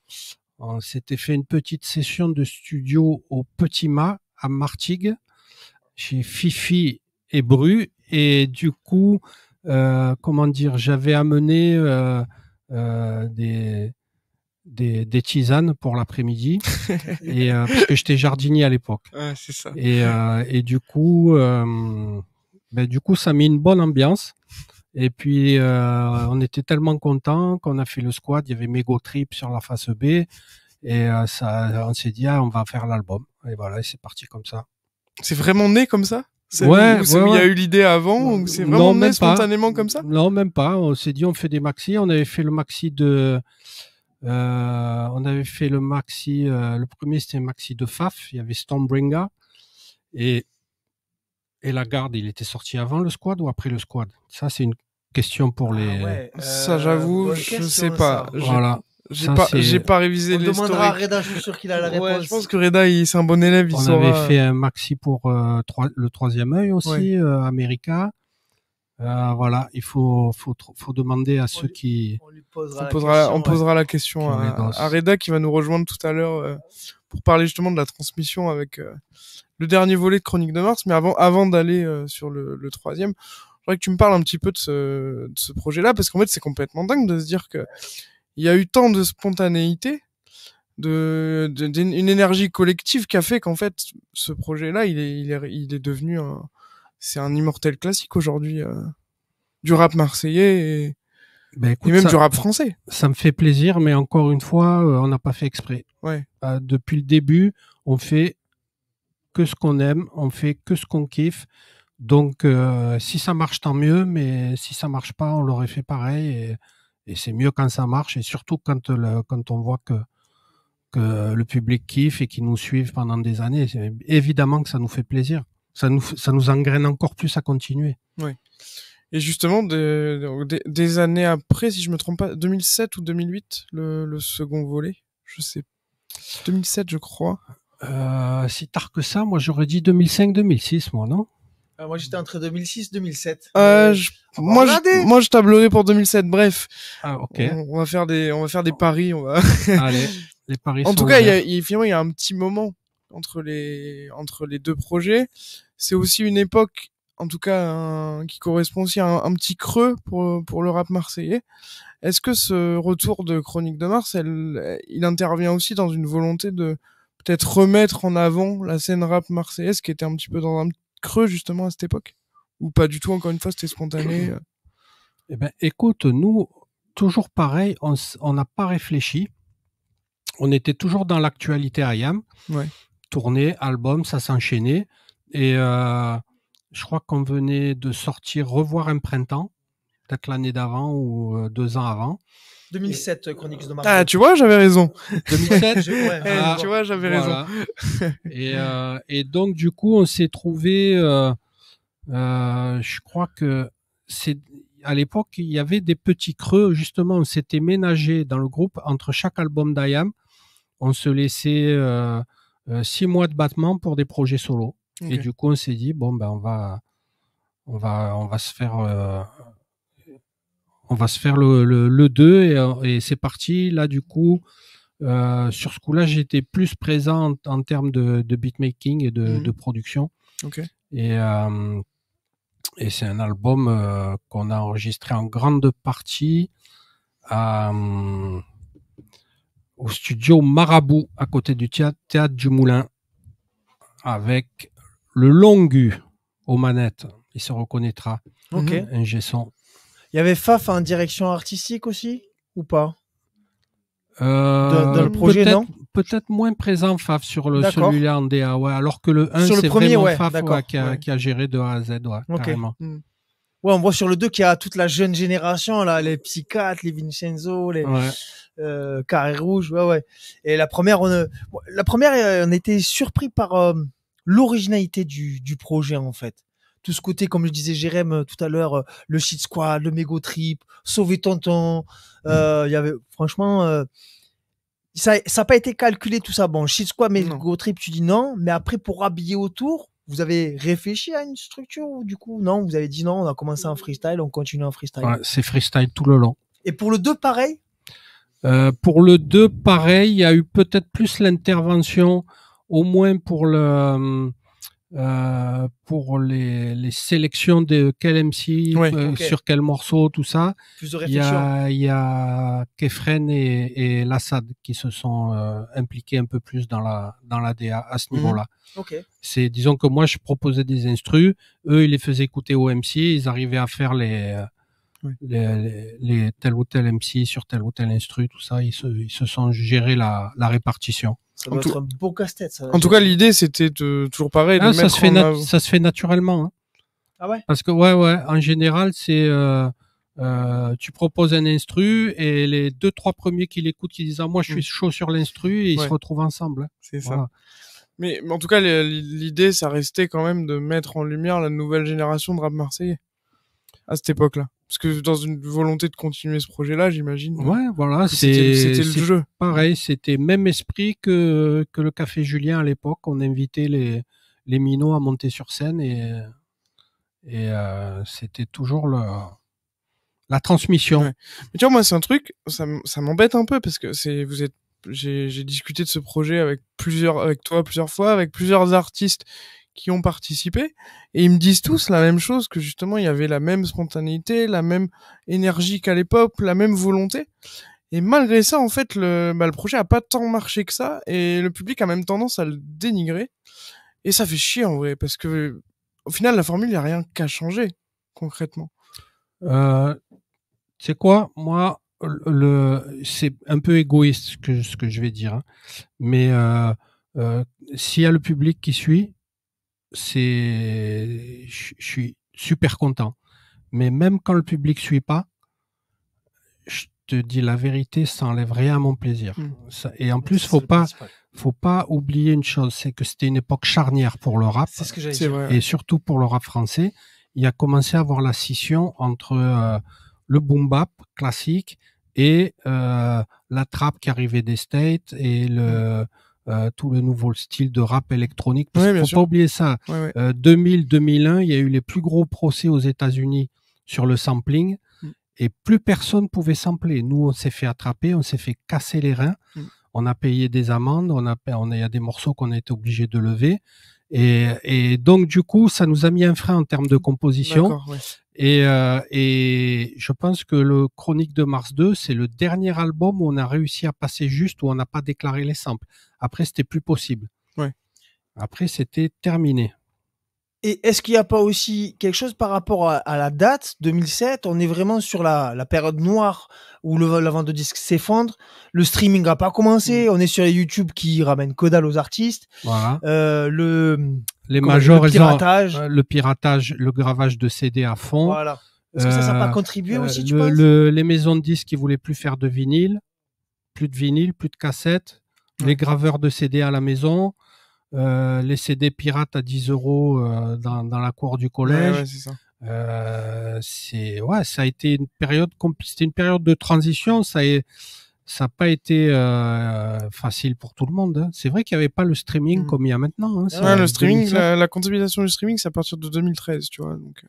On s'était fait une petite session de studio au Petit Mât, à Martigues, chez Fifi et Bru. Et du coup, euh, comment dire, j'avais amené euh, des, des, tisanes pour l'après-midi et parce que j'étais jardinier à l'époque. Ouais, c'est ça. Et, du coup, ben, du coup, ça met une bonne ambiance. Et puis, euh, on était tellement contents qu'on a fait le squad. Il y avait Mego Trip sur la face B. Et euh, ça, on s'est dit, ah, on va faire l'album. Et voilà, c'est parti comme ça. C'est vraiment né comme ça Ouais, Il y a eu l'idée avant c'est vraiment né spontanément comme ça Non, même pas. On s'est dit, on fait des maxi. On avait fait le maxi de. Euh, on avait fait le maxi. le premier, c'était un maxi de Faf. Il y avait Stormbringer. Et et la garde, il était sorti avant le squad ou après le squad Ça, c'est une, question pour ah les. Euh, ça, j'avoue, je sais pas. Voilà. J'ai pas, j'ai pas révisé les demandera à Reda, je suis sûr qu'il a la réponse. je pense que Reda, il, c'est un bon élève. Il On avait fait un maxi pour euh, trois, le troisième œil aussi, euh, America. voilà, il faut, faut, demander à ceux qui. On, lui posera on, posera, la question, à, Reda qui va nous rejoindre tout à l'heure pour parler justement de la transmission avec le dernier volet de Chronique de Mars. Mais avant, avant d'aller sur le, le troisième, J'aimerais que tu me parles un petit peu de ce, de ce projet-là, parce qu'en fait, c'est complètement dingue de se dire que il y a eu tant de spontanéité, d'une énergie collective qui a fait qu'en fait, ce projet-là, il est, il est, il est devenu un, c'est un immortel classique aujourd'hui euh, du rap marseillais et, bah, même du rap français. Ça me fait plaisir, mais encore une fois, euh, on n'a pas fait exprès. Ouais. Euh, depuis le début, on fait que ce qu'on aime, on fait que ce qu'on kiffe. Donc, euh, si ça marche, tant mieux, mais si ça marche pas, on l'aurait fait pareil. Et, c'est mieux quand ça marche, et surtout quand, quand on voit que, que le public kiffe et qu'ils nous suivent pendant des années. Évidemment que ça nous fait plaisir. Ça nous, ça nous engraine encore plus à continuer. Oui. Et justement, des, des, années après, si je me trompe pas, 2007 ou 2008, le, le second volet, je sais. 2007, je crois. Euh, si tard que ça, moi j'aurais dit 2005-2006, moi, non ah, moi, j'étais entre 2006 2007. Euh, euh moi, je, moi, je pour 2007. Bref. Ah, ok. On, va faire des, on va faire des paris. On va... Allez, les paris. En tout cas, il y a, finalement, il y a un petit moment entre les, entre les deux projets. C'est aussi une époque, en tout cas, qui correspond aussi à un, petit creux pour, pour le rap marseillais. Est-ce que ce retour de Chronique de Mars, elle, il intervient aussi dans une volonté de peut-être remettre en avant la scène rap marseillaise qui était un petit peu dans un creux justement à cette époque Ou pas du tout, encore une fois, c'était spontané euh, Eh ben, écoute, nous, toujours pareil, on n'a pas réfléchi. On était toujours dans l'actualité IAM. Ouais. Tournée, album, ça s'enchaînait. Et euh, je crois qu'on venait de sortir Revoir un printemps, peut-être l'année d'avant ou euh, deux ans avant. 2007, euh, Chroniques de Ah, tu vois, j'avais raison. 2007, eh, ah, tu vois, j'avais raison. Euh, et, donc, du coup, on s'est trouvé, euh, je crois que c'est, à l'époque, il y avait des petits creux, justement, on s'était ménagé dans le groupe entre chaque album d'IAM. On se laissait six mois de battement pour des projets solo. Et du coup, on s'est dit, bon, ben, on va, on va, on va se faire, on va se faire le, le, 2 et, c'est parti. Là, du coup, euh, sur ce coup-là, j'étais plus présent en, termes de, beatmaking et de, mhm. production. Et, euh, et c'est un album euh, qu'on a enregistré en grande partie au studio Marabout, à côté du théâtre, du Moulin, avec le Longu aux manettes. Il se reconnaîtra. ok Un il y avait Faf en direction artistique aussi ou pas euh, dans, le projet, peut-être, Peut-être moins présent Faf sur le celui-là en DA, alors que le 1, c'est vraiment Faf qui, a, géré de A à Z, carrément. Hmm. Ouais, on voit sur le 2 qu'il y a toute la jeune génération, là, les psychiatres, les Vincenzo, les euh, Carré Rouge, ouais, ouais. Et la première, on, euh, la première, on était surpris par l'originalité du, du, projet, en fait tout ce côté, comme je disais Jérém euh, tout à l'heure, euh, le shit squad, le mégo trip, sauver tonton. Euh, mm. Il y avait, franchement, ça n'a pas été calculé tout ça. Bon, shit squad, mégo trip, tu dis non, mais après pour habiller autour, vous avez réfléchi à une structure ou du coup non vous avez dit non on a commencé en freestyle on continue en freestyle c'est freestyle tout le long et pour le 2 pareil pour le 2 pareil il y a eu peut-être plus l'intervention au moins pour le hum, euh, pour les, les, sélections de quel MC, euh, sur quel morceau, tout ça. Il y a, y a Kefren et, Lassad qui se sont euh, impliqués un peu plus dans la, dans la DA à ce mhm. niveau-là. C'est, disons que moi, je proposais des instrus, eux, ils les faisaient écouter au MC, ils arrivaient à faire les, les, les tel ou tel MC sur tel ou tel instru, tout ça, ils se, se sont gérés la, la répartition. Ça en un casse-tête. En tout cas, l'idée, c'était toujours pareil. Ah, ça, se fait ça se fait naturellement. Hein. Ah ouais Parce que, ouais, ouais, en général, c'est. Euh, euh, tu proposes un instru et les deux trois premiers qui l'écoutent qui disent ah, moi je suis hmm. chaud sur l'instru et ils se retrouvent ensemble. C'est ça. Mais, mais, en tout cas l'idée ça restait quand même de mettre en lumière la nouvelle génération de rap marseillais à cette époque-là parce que dans une volonté de continuer ce projet-là, j'imagine. Ouais, voilà, c'était le jeu. Pareil, c'était même esprit que, que le Café Julien à l'époque. On invitait les, les minots à monter sur scène et, et euh, c'était toujours la transmission. Mais tu vois, moi, c'est un truc, ça, ça m'embête un peu parce que c'est vous êtes j'ai discuté de ce projet avec plusieurs avec toi plusieurs fois avec plusieurs artistes qui ont participé et ils me disent tous la même chose que justement il y avait la même spontanéité, la même énergie qu'à l'époque, la même volonté. Et malgré ça, en fait, le, bah, le projet a pas tant marché que ça et le public a même tendance à le dénigrer. Et ça fait chier en vrai parce que au final la formule il n'y a rien qu'à changer concrètement. Euh, c'est quoi moi le c'est un peu égoïste que, ce que je vais dire hein. mais euh, euh, s'il y a le public qui suit c'est, je suis super content. Mais même quand le public suit pas, je te dis la vérité, ça enlève rien à mon plaisir. Hmm. et en plus, faut pas, faut pas oublier une chose, c'est que c'était une époque charnière pour le rap. C'est que Vrai. Et surtout pour le rap français, il a commencé à avoir la scission entre euh, le boom bap classique et euh, la trappe qui arrivait des States et le, hmm. Euh, tout le nouveau style de rap électronique. Il ne faut pas oublier ça. 2000-2001, euh, il y a eu les plus gros procès aux États-Unis sur le sampling mm. et plus personne pouvait sampler. Nous, on s'est fait attraper, on s'est fait casser les reins. Mm. On a payé des amendes, on a, on il y a des morceaux qu'on a été obligé de lever. Et, donc, du coup, ça nous a mis un frein en termes de composition. Euh, et, je pense que le Chronique de Mars 2, c'est le dernier album où on a réussi à passer juste, où on n'a pas déclaré les samples. Après, c'était plus possible. Après, c'était terminé. Et est-ce qu'il n'y a pas aussi quelque chose par rapport à, la date 2007 On est vraiment sur la, période noire où le, la vente de disques s'effondre. Le streaming n'a pas commencé. Mm. On est sur les YouTube qui ramènent que aux artistes. Euh, le les majors, le piratage, euh, le piratage, le gravage de CD à fond. Est-ce que ça, n'a pas euh, contribué aussi, Les maisons de disques qui voulaient plus faire de vinyle, plus de vinyle, plus de cassettes, mm. les graveurs de CD à la maison laisser euh, les CD pirates à 10 euros euh, dans, la cour du collège. c'est ça. Euh, ouais, ça a été une période c'était une période de transition. Ça ça n'a pas été facile pour tout le monde. Hein. C'est vrai qu'il n'y avait pas le streaming mmh. comme il y a maintenant. Hein. Ah le streaming, la, la, du streaming, c'est à partir de 2013, tu vois. Donc...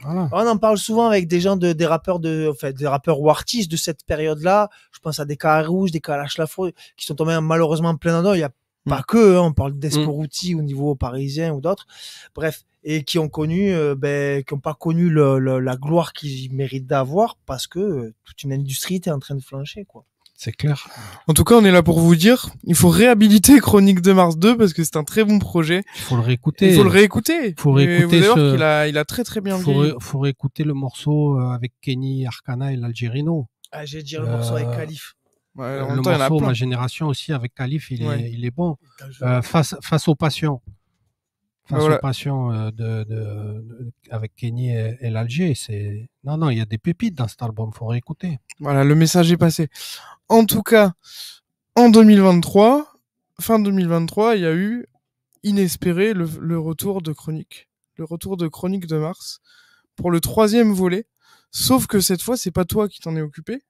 On en parle souvent avec des gens de, des rappeurs de, fait des rappeurs ou artistes de cette période-là. Je pense à des cas Rouges, des la Lafro, qui sont tombés malheureusement en plein dedans. Il y a pas mm. que, hein, on parle d'Esporuti mm. au niveau parisien ou d'autres. Bref, et qui ont connu, euh, ben, qui ont pas connu la gloire qu'ils méritent d'avoir parce que euh, toute une industrie était en train de flancher, quoi. C'est clair. En tout cas, on est là pour vous dire, il faut réhabiliter Chronique de Mars 2 parce que c'est un très bon projet. Il faut le réécouter. Il faut le réécouter. Faut réécouter il a, très très bien. joué. Il faut réécouter le morceau euh, avec Kenny Arcana et l'Algérino. Ah, j'ai dit le morceau avec Khalif. Euh, le morceau, ma génération aussi avec Calif, il, est, bon. Euh, face, face aux passions. Face aux passions euh, de, avec Kenny et, l'Alger. C'est... Non, non, il y a des pépites dans cet album, faut réécouter. Voilà, le message est passé. En tout cas, en 2023, fin 2023, il y a eu, inespéré, le, le retour de Chronique. Le retour de Chronique de Mars pour le troisième volet. Sauf que cette fois, c'est pas toi qui t'en es occupé.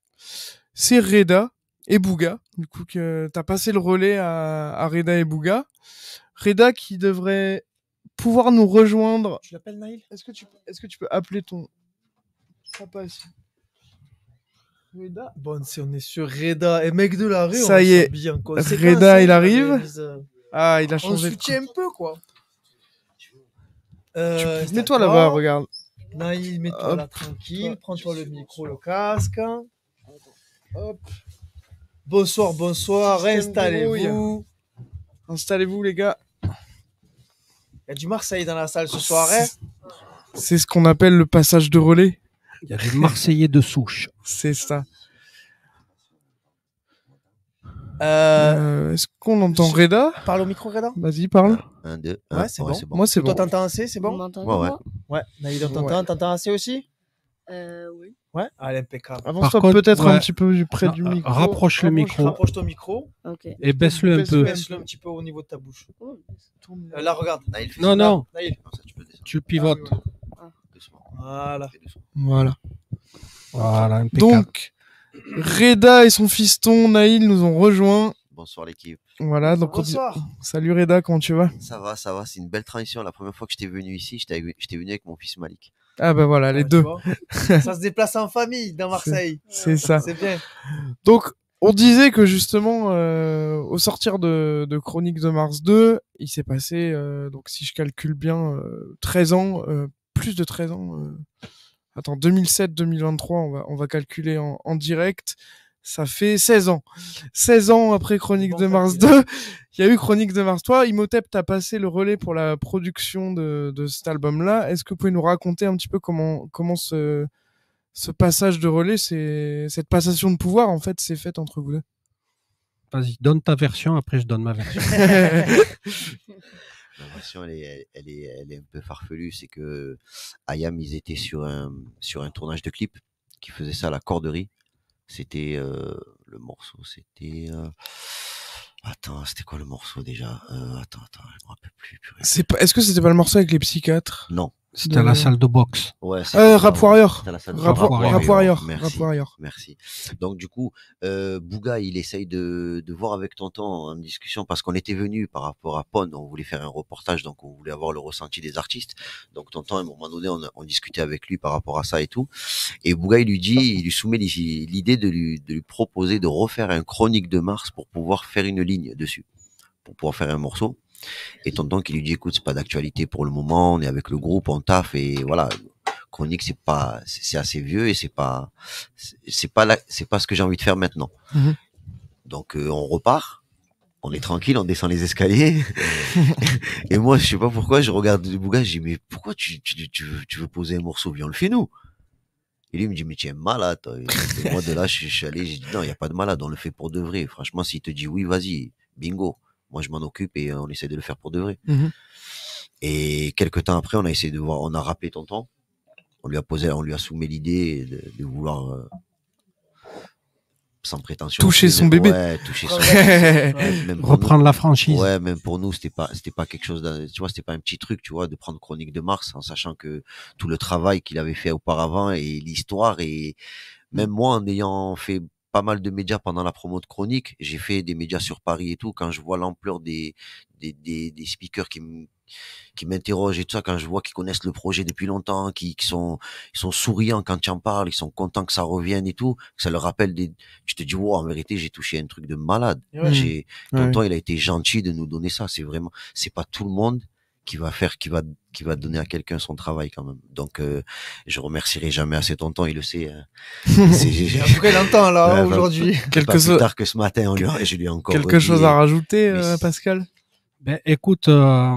C'est Reda et Bouga. Du coup, que t'as passé le relais à, Reda et Bouga. Reda qui devrait pouvoir nous rejoindre. Est-ce que tu est que tu peux appeler ton Ça Reda. Bon, si on est sur Reda et mec de la rue, ça on y est. Bien, Reda, il arrive. Euh, ah, il a changé. On soutient un peu quoi. Euh, Mets-toi là-bas, regarde. Naïl, mets-toi là tranquille. Prends-toi le micro, le casque. Hop. Bonsoir, bonsoir, installez-vous. Installez-vous les gars. Il y a du Marseille dans la salle ce soir. hein C'est ce qu'on appelle le passage de relais. Il y a des Marseillais de souche. C'est ça. Euh, euh, est-ce qu'on entend Reda parle au micro, Reda. Vas-y, parle. 1, 2, Ouais, c'est bon. Moi, c'est Toi, t'entends assez, c'est bon Ouais, ouais. Ouais, t'entends assez aussi Euh, oui. Ouais, elle est impeccable. Avance-toi peut-être un petit peu près du euh, micro. Rapproche le micro. Rapproche ton micro. Et baisse-le un peu. Baisse-le un petit peu au niveau de ta bouche. Oh, euh, là, regarde. Naïl, non, non. tu, pivotes. Ah, ah. Voilà. Voilà. Voilà, Donc, Reda et son fiston Naïl nous ont rejoint Bonsoir l'équipe. Voilà, donc Bonsoir. Salut Reda, comment tu vas Ça va, ça va, c'est une belle transition. La première fois que j'étais venu ici, j'étais venu avec mon fils Malik. Ah ben voilà, les deux. ça se déplace en famille dans Marseille. C'est ça. C'est bien. Donc, on disait que justement, euh, au sortir de, de, Chronique de Mars 2, il s'est passé, euh, donc si je calcule bien, 13 euh, ans, plus de 13 ans. attends, 2007-2023, on va, on va calculer en, en direct ça fait 16 ans. 16 ans après Chronique de Mars 2, il y a eu Chronique de Mars 3. Imhotep, as passé le relais pour la production de, cet album-là. Est-ce que vous pouvez nous raconter un petit peu comment, comment ce, passage de relais, cette passation de pouvoir, en fait, s'est faite entre vous deux Vas-y, donne ta version, après je donne ma version. ma version, elle est, un peu farfelue. C'est que Ayam, ils étaient sur un, sur un tournage de clip qui faisait ça à la corderie. C'était euh, le morceau, c'était. Euh, attends, c'était quoi le morceau déjà euh, Attends, attends, je me rappelle plus. Est-ce que c'était pas le morceau avec les psychiatres Non, c'était à la salle de boxe. Ouais, euh, Rap Warrior. La salle de... Rap, Warrior. Merci. Donc du coup, euh, Bouga, il essaye de, de voir avec Tonton en discussion parce qu'on était venu par rapport à Pon, on voulait faire un reportage, donc on voulait avoir le ressenti des artistes. Donc Tonton, à un moment donné, on, on discutait avec lui par rapport à ça et tout. Et Bouga, il lui dit, il lui soumet l'idée de lui, de lui proposer de refaire un chronique de Mars pour pouvoir faire une ligne dessus, pour pouvoir faire un morceau. Et Tonton qui lui dit, écoute, c'est pas d'actualité pour le moment, on est avec le groupe, on taf et voilà. Chronique, c'est pas, c'est assez vieux et c'est pas, c'est pas c'est pas ce que j'ai envie de faire maintenant. Mhm. Donc, euh, on repart. On est tranquille, on descend les escaliers. et moi, je sais pas pourquoi, je regarde le bouga, je dis, mais pourquoi tu, tu, veux, poser un morceau, viens, on le fait nous. Et lui, il me dit, mais tu es malade. moi, de là, je, suis allé, j'ai dit, non, il a pas de malade, on le fait pour de vrai. Franchement, s'il te dit oui, vas-y, bingo. Moi, je m'en occupe et euh, on essaie de le faire pour de vrai. Mhm. Et quelques temps après, on a essayé de voir, on a rappelé Tonton. On lui a posé, on lui a soumis l'idée de, vouloir, euh, sans prétention, toucher son bébé, toucher son reprendre la franchise. Ouais, même pour nous, c'était pas, c'était pas quelque chose, tu vois, c'était pas un petit truc, tu vois, de prendre Chronique de Mars en sachant que tout le travail qu'il avait fait auparavant et l'histoire et même moi en ayant fait pas mal de médias pendant la promo de Chronique. J'ai fait des médias sur Paris et tout. Quand je vois l'ampleur des, des, des, speakers qui qui m'interrogent et tout ça, quand je vois qu'ils connaissent le projet depuis longtemps, qui, qui sont, ils sont souriants quand tu en parles, ils sont contents que ça revienne et tout, que ça leur rappelle des, Je te dis, en vérité, j'ai touché un truc de malade. J'ai, il a été gentil de nous donner ça. C'est vraiment, c'est pas tout le monde qui va faire, qui va, qui va donner à quelqu'un son travail quand même. Donc, euh, je remercierai jamais assez ton temps. il le sait. Hein. après longtemps là aujourd'hui. Quelque chose... plus tard que ce matin, on lui a, je lui encore. Quelque chose à rajouter, euh, Pascal. Ben, écoute, euh,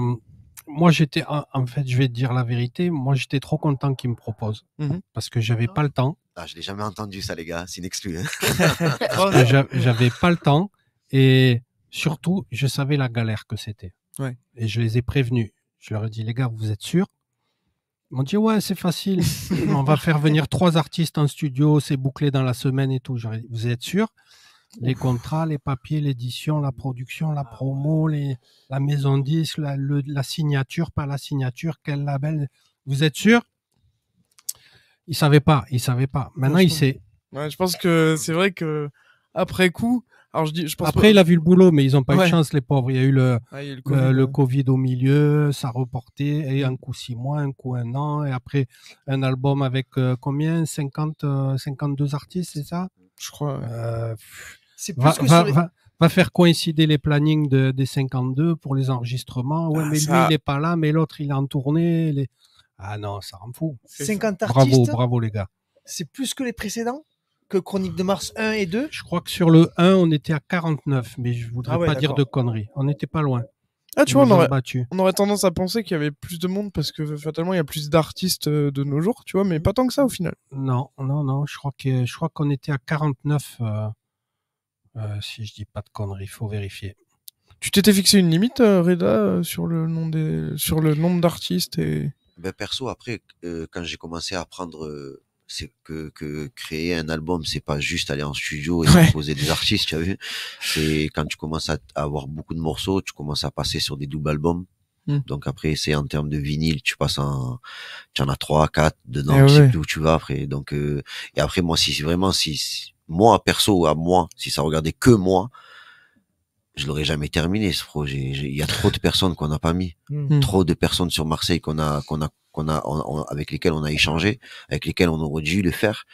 moi j'étais, en, fait, je vais te dire la vérité, moi j'étais trop content qu'il me propose mhm. parce que j'avais ah. pas le temps. Ah, je l'ai jamais entendu ça, les gars, c'est une exclu. Hein. j'avais pas le temps et surtout, je savais la galère que c'était. Ouais. Et je les ai prévenus. Je leur ai dit, les gars, vous êtes sûrs Ils m'ont dit, ouais, c'est facile. on va faire venir trois artistes en studio, c'est bouclé dans la semaine et tout. vous êtes sûrs les contrats, les papiers, l'édition, la production, la ah promo, les, la maison disque, la, signature, pas la signature, quel label. Vous êtes sûrs ?» Ils savaient pas, il savaient pas. Maintenant, ils savent. je pense que c'est vrai que après coup, après, il a vu le boulot, mais ils n'ont pas eu de chance, les pauvres. Il y a eu le, le, COVID, au milieu, ça reporté, et un coup six mois, un coup un an, et après un album avec euh, combien 50, 52 euh, artistes, c'est ça Je crois. Euh, c'est plus va, que va, faire coïncider les plannings des 52 pour les enregistrements. Ouais, ah, mais lui, il n'est pas là, mais l'autre, il est en tournée. Ah non, ça rend fou. 50 artistes. Bravo, bravo les gars. C'est plus que les précédents que Chronique de Mars 1 et 2 Je crois que sur le 1, on était à 49, mais je voudrais ah pas dire de conneries. On n'était pas loin. Ah, tu vois, on aurait, on aurait tendance à penser qu'il y avait plus de monde parce que fatalement, il y a plus d'artistes euh, de nos jours, tu vois, mais pas tant que ça au final. Non, non, non, je crois, que, je crois qu'on était à 49, euh, euh, si je dis pas de conneries, il faut vérifier. Tu t'étais fixé une limite, Reda, sur le, nom des, sur le nombre d'artistes et... Ben perso, après, quand j'ai commencé à prendre c'est que, que créer un album, c'est pas juste aller en studio et ouais. poser des artistes, tu as vu. C'est quand tu commences à avoir beaucoup de morceaux, tu commences à passer sur des doubles albums. Hmm. Donc après, c'est en termes de vinyle, tu passes en, tu en as trois, quatre dedans, eh tu sais plus où tu vas après. Donc euh, et après moi, si vraiment si moi perso à moi, si ça regardait que moi, je l'aurais jamais terminé ce projet. Il y a trop de personnes qu'on n'a pas mis, hmm. trop de personnes sur Marseille qu'on a qu'on a qu'on a, avec lesquels on a échangé, avec lesquels on aurait dû le faire.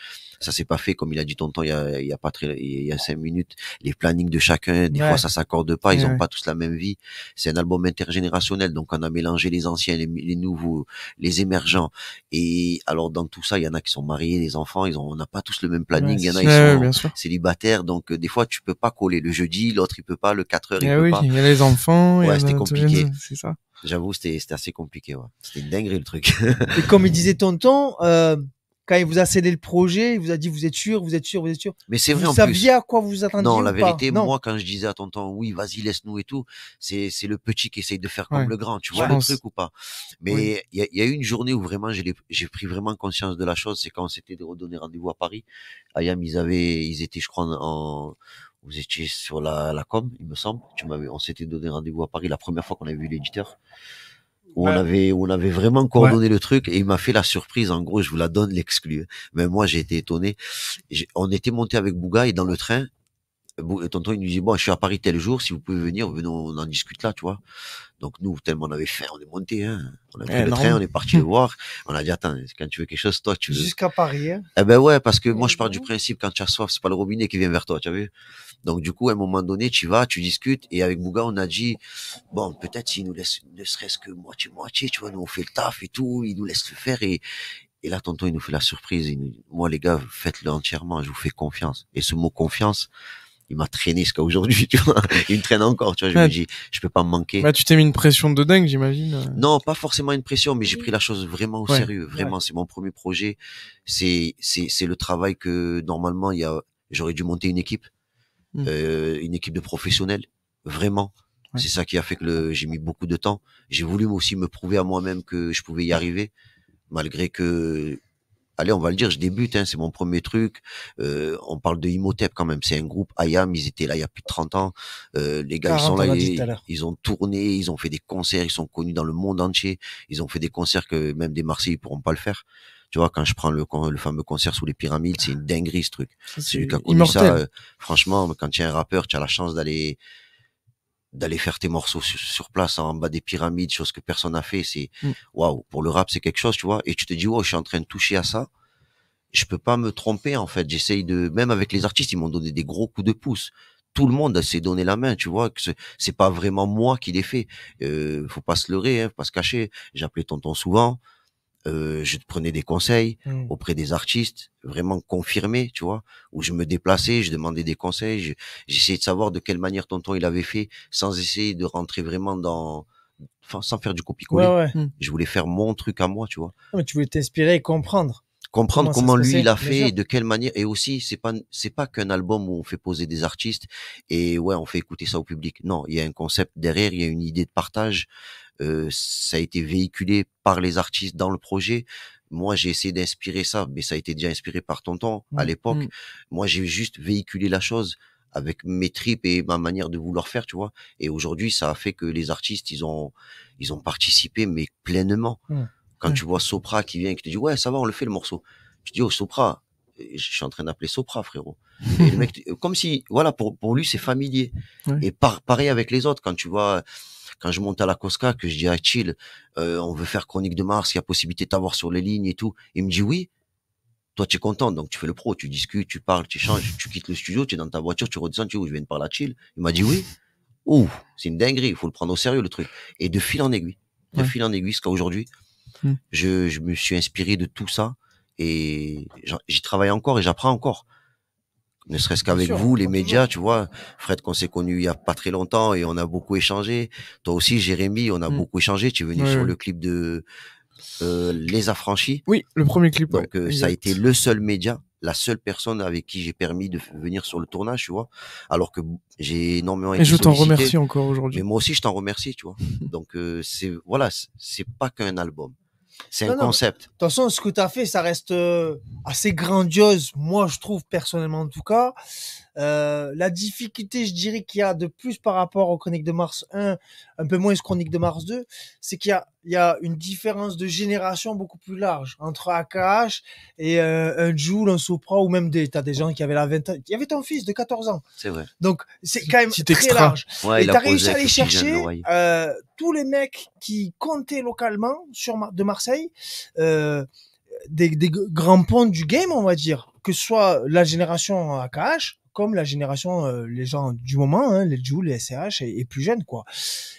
Ça s'est pas fait comme il a dit Tonton il y a, il y a pas très, il y a cinq minutes. Les plannings de chacun, des fois ça s'accorde pas, ils ont pas tous la même vie. C'est un album intergénérationnel, donc on a mélangé les anciens, les, nouveaux, les émergents. Et alors dans tout ça, il y en a qui sont mariés, les enfants, ils ont, on n'a pas tous le même planning. il y en a qui sont célibataires, donc euh, des fois tu peux pas coller le jeudi, l'autre il peut pas, le 4 heures il eh peut oui, pas. Il y a les enfants. Ouais, c'était compliqué. C'est ça. J'avoue, c'était assez compliqué. Ouais. C'était une le truc. Et comme il disait Tonton, euh, quand il vous a cédé le projet, il vous a dit vous êtes sûr, vous êtes sûr, vous êtes sûr. Mais c'est vrai vous Ça saviez à quoi vous vous attendiez Non, la vérité, moi quand je disais à Tonton oui, vas-y laisse-nous et tout, c'est c'est le petit qui essaye de faire comme le grand. Tu vois le truc ou pas Mais il y, a, y a eu une journée où vraiment j'ai pris vraiment conscience de la chose. C'est quand on s'était redonné rendez-vous à Paris. Ayam, ils avaient ils étaient je crois en vous étiez sur la, com, il me semble. Tu m'avais, on s'était donné rendez-vous à Paris la première fois qu'on avait vu l'éditeur. Où on avait, on avait vraiment coordonné le truc et il m'a fait la surprise. En gros, je vous la donne l'exclu. Mais moi, j'ai été étonné. On était monté avec Bouga et dans le train, tonton, il nous dit, bon, je suis à Paris tel jour, si vous pouvez venir, on en discute là, tu vois. Donc, nous, tellement on avait faim, on est monté, hein. On a eh pris le train, on est parti le voir. On a dit, attends, quand tu veux quelque chose, toi, tu veux. Jusqu'à Paris, hein. Eh ben ouais, parce que moi, je pars du principe, quand tu as soif, c'est pas le robinet qui vient vers toi, tu as vu. Donc, du coup, à un moment donné, tu vas, tu discutes, et avec Bouga, on a dit, bon, peut-être s'il nous laisse ne serait-ce que moitié-moitié, tu vois, nous, on fait le taf et tout, il nous laisse le faire, et, et là, tonton, il nous fait la surprise. Il nous moi, les gars, faites-le entièrement. Je vous fais confiance. Et ce mot confiance, il m'a traîné jusqu'à aujourd'hui, tu vois. Il me traîne encore, tu Je me dis, je peux pas me manquer. Bah, tu t'es mis une pression de dingue, j'imagine. Non, pas forcément une pression, mais j'ai pris la chose vraiment au sérieux. Vraiment, c'est mon premier projet. C'est, c'est, c'est le travail que normalement, il y a, j'aurais dû monter une équipe, hmm. euh, une équipe de professionnels, vraiment. C'est ça qui a fait que le, j'ai mis beaucoup de temps. J'ai voulu aussi me prouver à moi-même que je pouvais y arriver, malgré que allez, on va le dire, je débute, hein, c'est mon premier truc. Euh, on parle de Imotep quand même, c'est un groupe Ayam ils étaient là il y a plus de 30 ans. Euh, les gars, ils sont là, ils, ont tourné, ils ont fait des concerts, ils sont connus dans le monde entier. Ils ont fait des concerts que même des Marseillais pourront pas le faire. Tu vois, quand je prends le, le fameux concert sous les pyramides, c'est une dinguerie ce truc. c'est qui euh, franchement, quand tu es un rappeur, tu as la chance d'aller d'aller faire tes morceaux sur, place hein, en bas des pyramides, chose que personne n'a fait, c'est mm. waouh, pour le rap c'est quelque chose, tu vois. Et tu te dis Waouh, je suis en train de toucher à ça. Je peux pas me tromper en fait. J'essaye de même avec les artistes, ils m'ont donné des gros coups de pouce. Tout le monde s'est donné la main, tu vois. Que c'est pas vraiment moi qui l'ai fait. Euh, faut pas se leurrer, hein, faut pas se cacher. J'appelais tonton souvent. Euh, je prenais des conseils hmm. auprès des artistes vraiment confirmés, tu vois, où je me déplaçais, je demandais des conseils, j'essayais de savoir de quelle manière Tonton il avait fait, sans essayer de rentrer vraiment dans, sans faire du copier-coller. Hmm. Je voulais faire mon truc à moi, tu vois. tu voulais t'inspirer et comprendre. Comprendre comment, comment lui il a fait et de quelle manière. Et aussi, c'est pas c'est pas qu'un album où on fait poser des artistes et ouais, on fait écouter ça au public. Non, il y a un concept derrière, il y a une idée de partage ça a été véhiculé par les artistes dans le projet. Moi, j'ai essayé d'inspirer ça, mais ça a été déjà inspiré par Tonton à mmh, l'époque. Mmh. Moi, j'ai juste véhiculé la chose avec mes tripes et ma manière de vouloir faire, tu vois. Et aujourd'hui, ça a fait que les artistes, ils ont, ils ont participé, mais pleinement. Mmh, quand tu vois Sopra qui vient et qui te dit, ouais, ça va, on le fait le morceau. Tu dis, oh, Sopra, euh, je suis en train d'appeler Sopra, frérot. et le mec, comme si, voilà, pour, lui, c'est familier. Et pareil avec les autres, quand tu vois, quand je monte à la Cosca, que je dis à ah, Chill, euh, on veut faire Chronique de Mars, il y a possibilité de t'avoir sur les lignes et tout, il me dit oui. Toi, tu es content, donc tu fais le pro, tu discutes, tu parles, tu changes, tu quittes le studio, tu es dans ta voiture, tu redescends, tu dis, je viens de parler à Chill. Il m'a dit oui. Ouh, c'est une dinguerie, il faut le prendre au sérieux, le truc. Et de fil en aiguille, de fil en aiguille, jusqu'à aujourd'hui, hmm. je, je me suis inspiré de tout ça et j'y travaille encore et j'apprends encore ne serait-ce qu'avec vous, les médias, tu vois. Fred, qu'on s'est connu il y a pas très longtemps et on a beaucoup échangé. Toi aussi, Jérémy, on a mm. beaucoup échangé. Tu es venu sur le clip de euh, Les Affranchis. Oui, le premier clip. Donc, euh, ça a été le seul média, la seule personne avec qui j'ai permis de venir sur le tournage, tu vois. Alors que j'ai énormément. Été et je t'en remercie encore aujourd'hui. Mais moi aussi, je t'en remercie, tu vois. Donc, euh, c'est voilà, c'est pas qu'un album. C'est un concept. De toute façon, ce que tu as fait, ça reste euh, assez grandiose, moi je trouve personnellement en tout cas. Euh, la difficulté, je dirais, qu'il y a de plus par rapport aux Chroniques de Mars 1, un peu moins aux Chroniques de Mars 2, c'est qu'il y a, y a une différence de génération beaucoup plus large entre AKH et euh, un Joule, un Sopra, ou même des, t'as des gens qui avaient la vingtaine. Il y avait ton fils de 14 ans. C'est vrai. Donc, c'est quand même très large. et t'as réussi à aller chercher euh, tous les mecs qui comptaient localement sur de Marseille. Euh, des, des, grands ponts du game, on va dire, que ce soit la génération AKH, comme la génération, euh, les gens du moment, hein, les Jules, les SH, et, plus jeunes, quoi.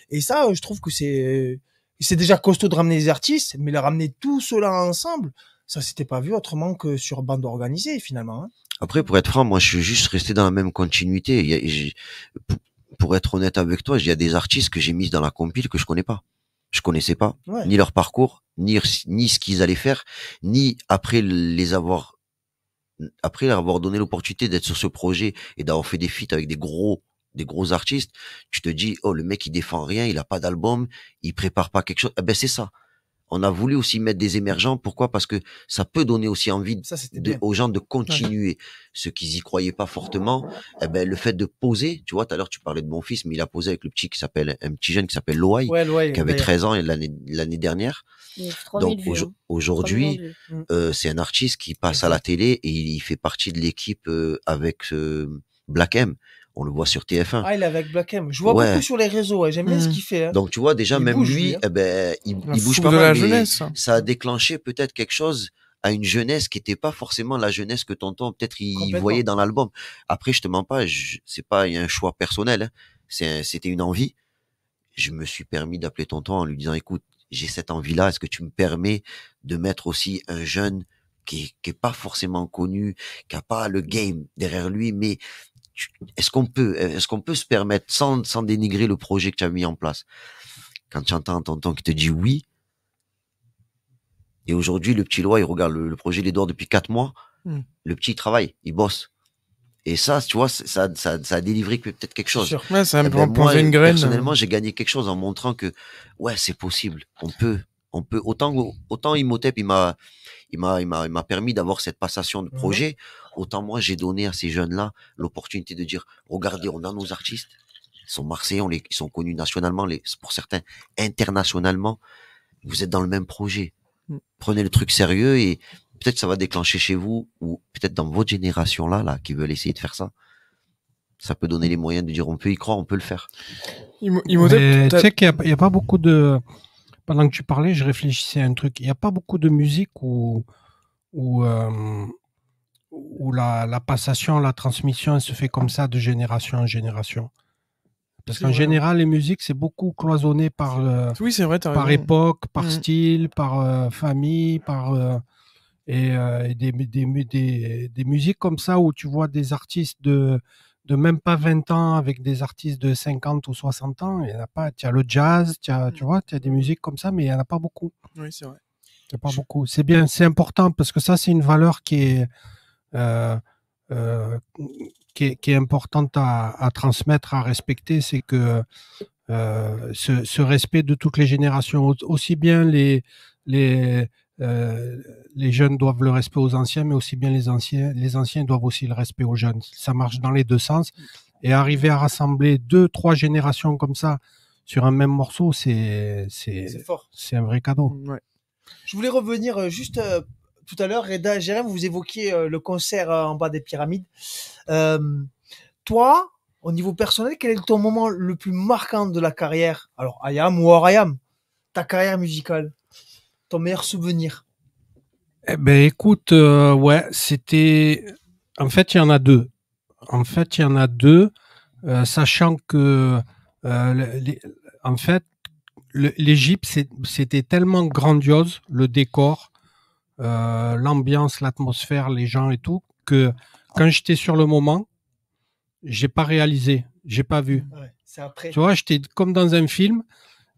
Et ça, euh, je trouve que c'est euh, c'est déjà costaud de ramener les artistes, mais les ramener tout cela ensemble, ça s'était pas vu autrement que sur bande organisée finalement. Hein. Après, pour être franc, moi, je suis juste resté dans la même continuité. pour être honnête avec toi, il y a des artistes que j'ai mis dans la compile que je connais pas. Je connaissais pas ni leur parcours, ni ni ce qu'ils allaient faire, ni après les avoir après leur avoir donné l'opportunité d'être sur ce projet et d'avoir fait des feats avec des gros des gros artistes, tu te dis oh le mec il défend rien, il a pas d'album, il prépare pas quelque chose. Eh ben c'est ça on a voulu aussi mettre des émergents. Pourquoi Parce que ça peut donner aussi envie aux gens de continuer. ce Ceux qui y croyaient pas fortement, Et eh ben le fait de poser, tu vois, tout à l'heure tu parlais de mon fils, mais il a posé avec le petit qui s'appelle un petit jeune qui s'appelle Loïc qui avait 13 ans l'année l'année dernière. Donc aujourd'hui, mm. euh, c'est un artiste qui passe à la télé et il, fait partie de l'équipe euh, avec euh, Black M on le voit sur TF1. Ah, il est avec Black M. Je vois beaucoup sur les réseaux, j'aime bien ce mm. qu'il fait. Hein. Donc tu vois, déjà, même lui, hein. eh ben, il, bouge pas mal, la hein. ça a déclenché peut-être quelque chose à une jeunesse qui n'était pas forcément la jeunesse que Tonton, peut-être il voyait dans l'album. Après, je te mens pas, c'est pas un choix personnel, c'était une envie. Je me suis permis d'appeler tonton en lui disant, écoute, j'ai cette envie-là, est-ce que tu me permets de mettre aussi un jeune qui, qui est pas forcément connu, qui a pas le game derrière lui, mais est-ce qu'on peut, est-ce qu'on peut se permettre sans, sans dénigrer le projet que tu as mis en place Quand tu entends un tonton qui te dit oui, et aujourd'hui le petit loi, il regarde le, projet, il est depuis quatre mois. Hmm. Le petit il travaille, il bosse. Et ça, tu vois, ça, ça, ça a délivré peut-être quelque chose. Sûr. un ça un eh ben, une graine. Personnellement, euh. j'ai gagné quelque chose en montrant que ouais, c'est possible, on peut on peut autant autant Imhotep il m'a il m'a il m'a permis d'avoir cette passation de mhm. projet, autant moi j'ai donné à ces jeunes-là l'opportunité de dire regardez, on a nos artistes, ils sont marseillais, ils sont connus nationalement, les pour certains internationalement. Vous êtes dans le même projet. Mm. Prenez le truc sérieux et peut-être ça va déclencher chez vous ou peut-être dans votre génération là là qui veulent essayer de faire ça. Ça peut donner les moyens de dire on peut y croire, on peut le faire. Imhotep, tu sais qu'il a pas beaucoup de pendant que tu parlais, je réfléchissais à un truc. Il n'y a pas beaucoup de musique où, où, euh, la, passation, la transmission, se fait comme ça de génération en génération. Parce qu'en général, les musiques, c'est beaucoup cloisonné par, euh, c'est vrai, par époque, par mm. style, par euh, famille, par. et, des, des, des, musiques comme ça où tu vois des artistes de de même pas 20 ans avec des artistes de 50 ou 60 ans. Il n'y en a pas. Tu le jazz, tu mmh. vois, tu as des musiques comme ça, mais il n'y en a pas beaucoup. Oui, c'est vrai. Il pas beaucoup. C'est bien, c'est important parce que ça, c'est une valeur qui est, euh, euh, qui, est, importante à, transmettre, à respecter. C'est que euh, ce, ce, respect de toutes les générations, aussi bien les, les, euh, les jeunes doivent le respect aux anciens, mais aussi bien les anciens, les anciens doivent aussi le respect aux jeunes. Ça marche dans les deux sens. Et arriver à rassembler deux, trois générations comme ça sur un même morceau, c'est c'est c'est un vrai cadeau. Mm, Je voulais revenir euh, juste euh, tout à l'heure, Reda et vous évoquiez le concert en bas des pyramides. toi, au niveau personnel, quel est ton moment le plus marquant de la carrière Alors, Ayam ou Ta carrière musicale ton meilleur souvenir Eh ben, écoute, euh, ouais, c'était. En fait, il y en a deux. En fait, il y en a deux, euh, sachant que, euh, en fait, l'Égypte, c'était tellement grandiose, le décor, l'ambiance, l'atmosphère, les gens et tout, que quand j'étais sur le moment, j'ai pas réalisé, j'ai pas vu. Tu vois, j'étais comme dans un film.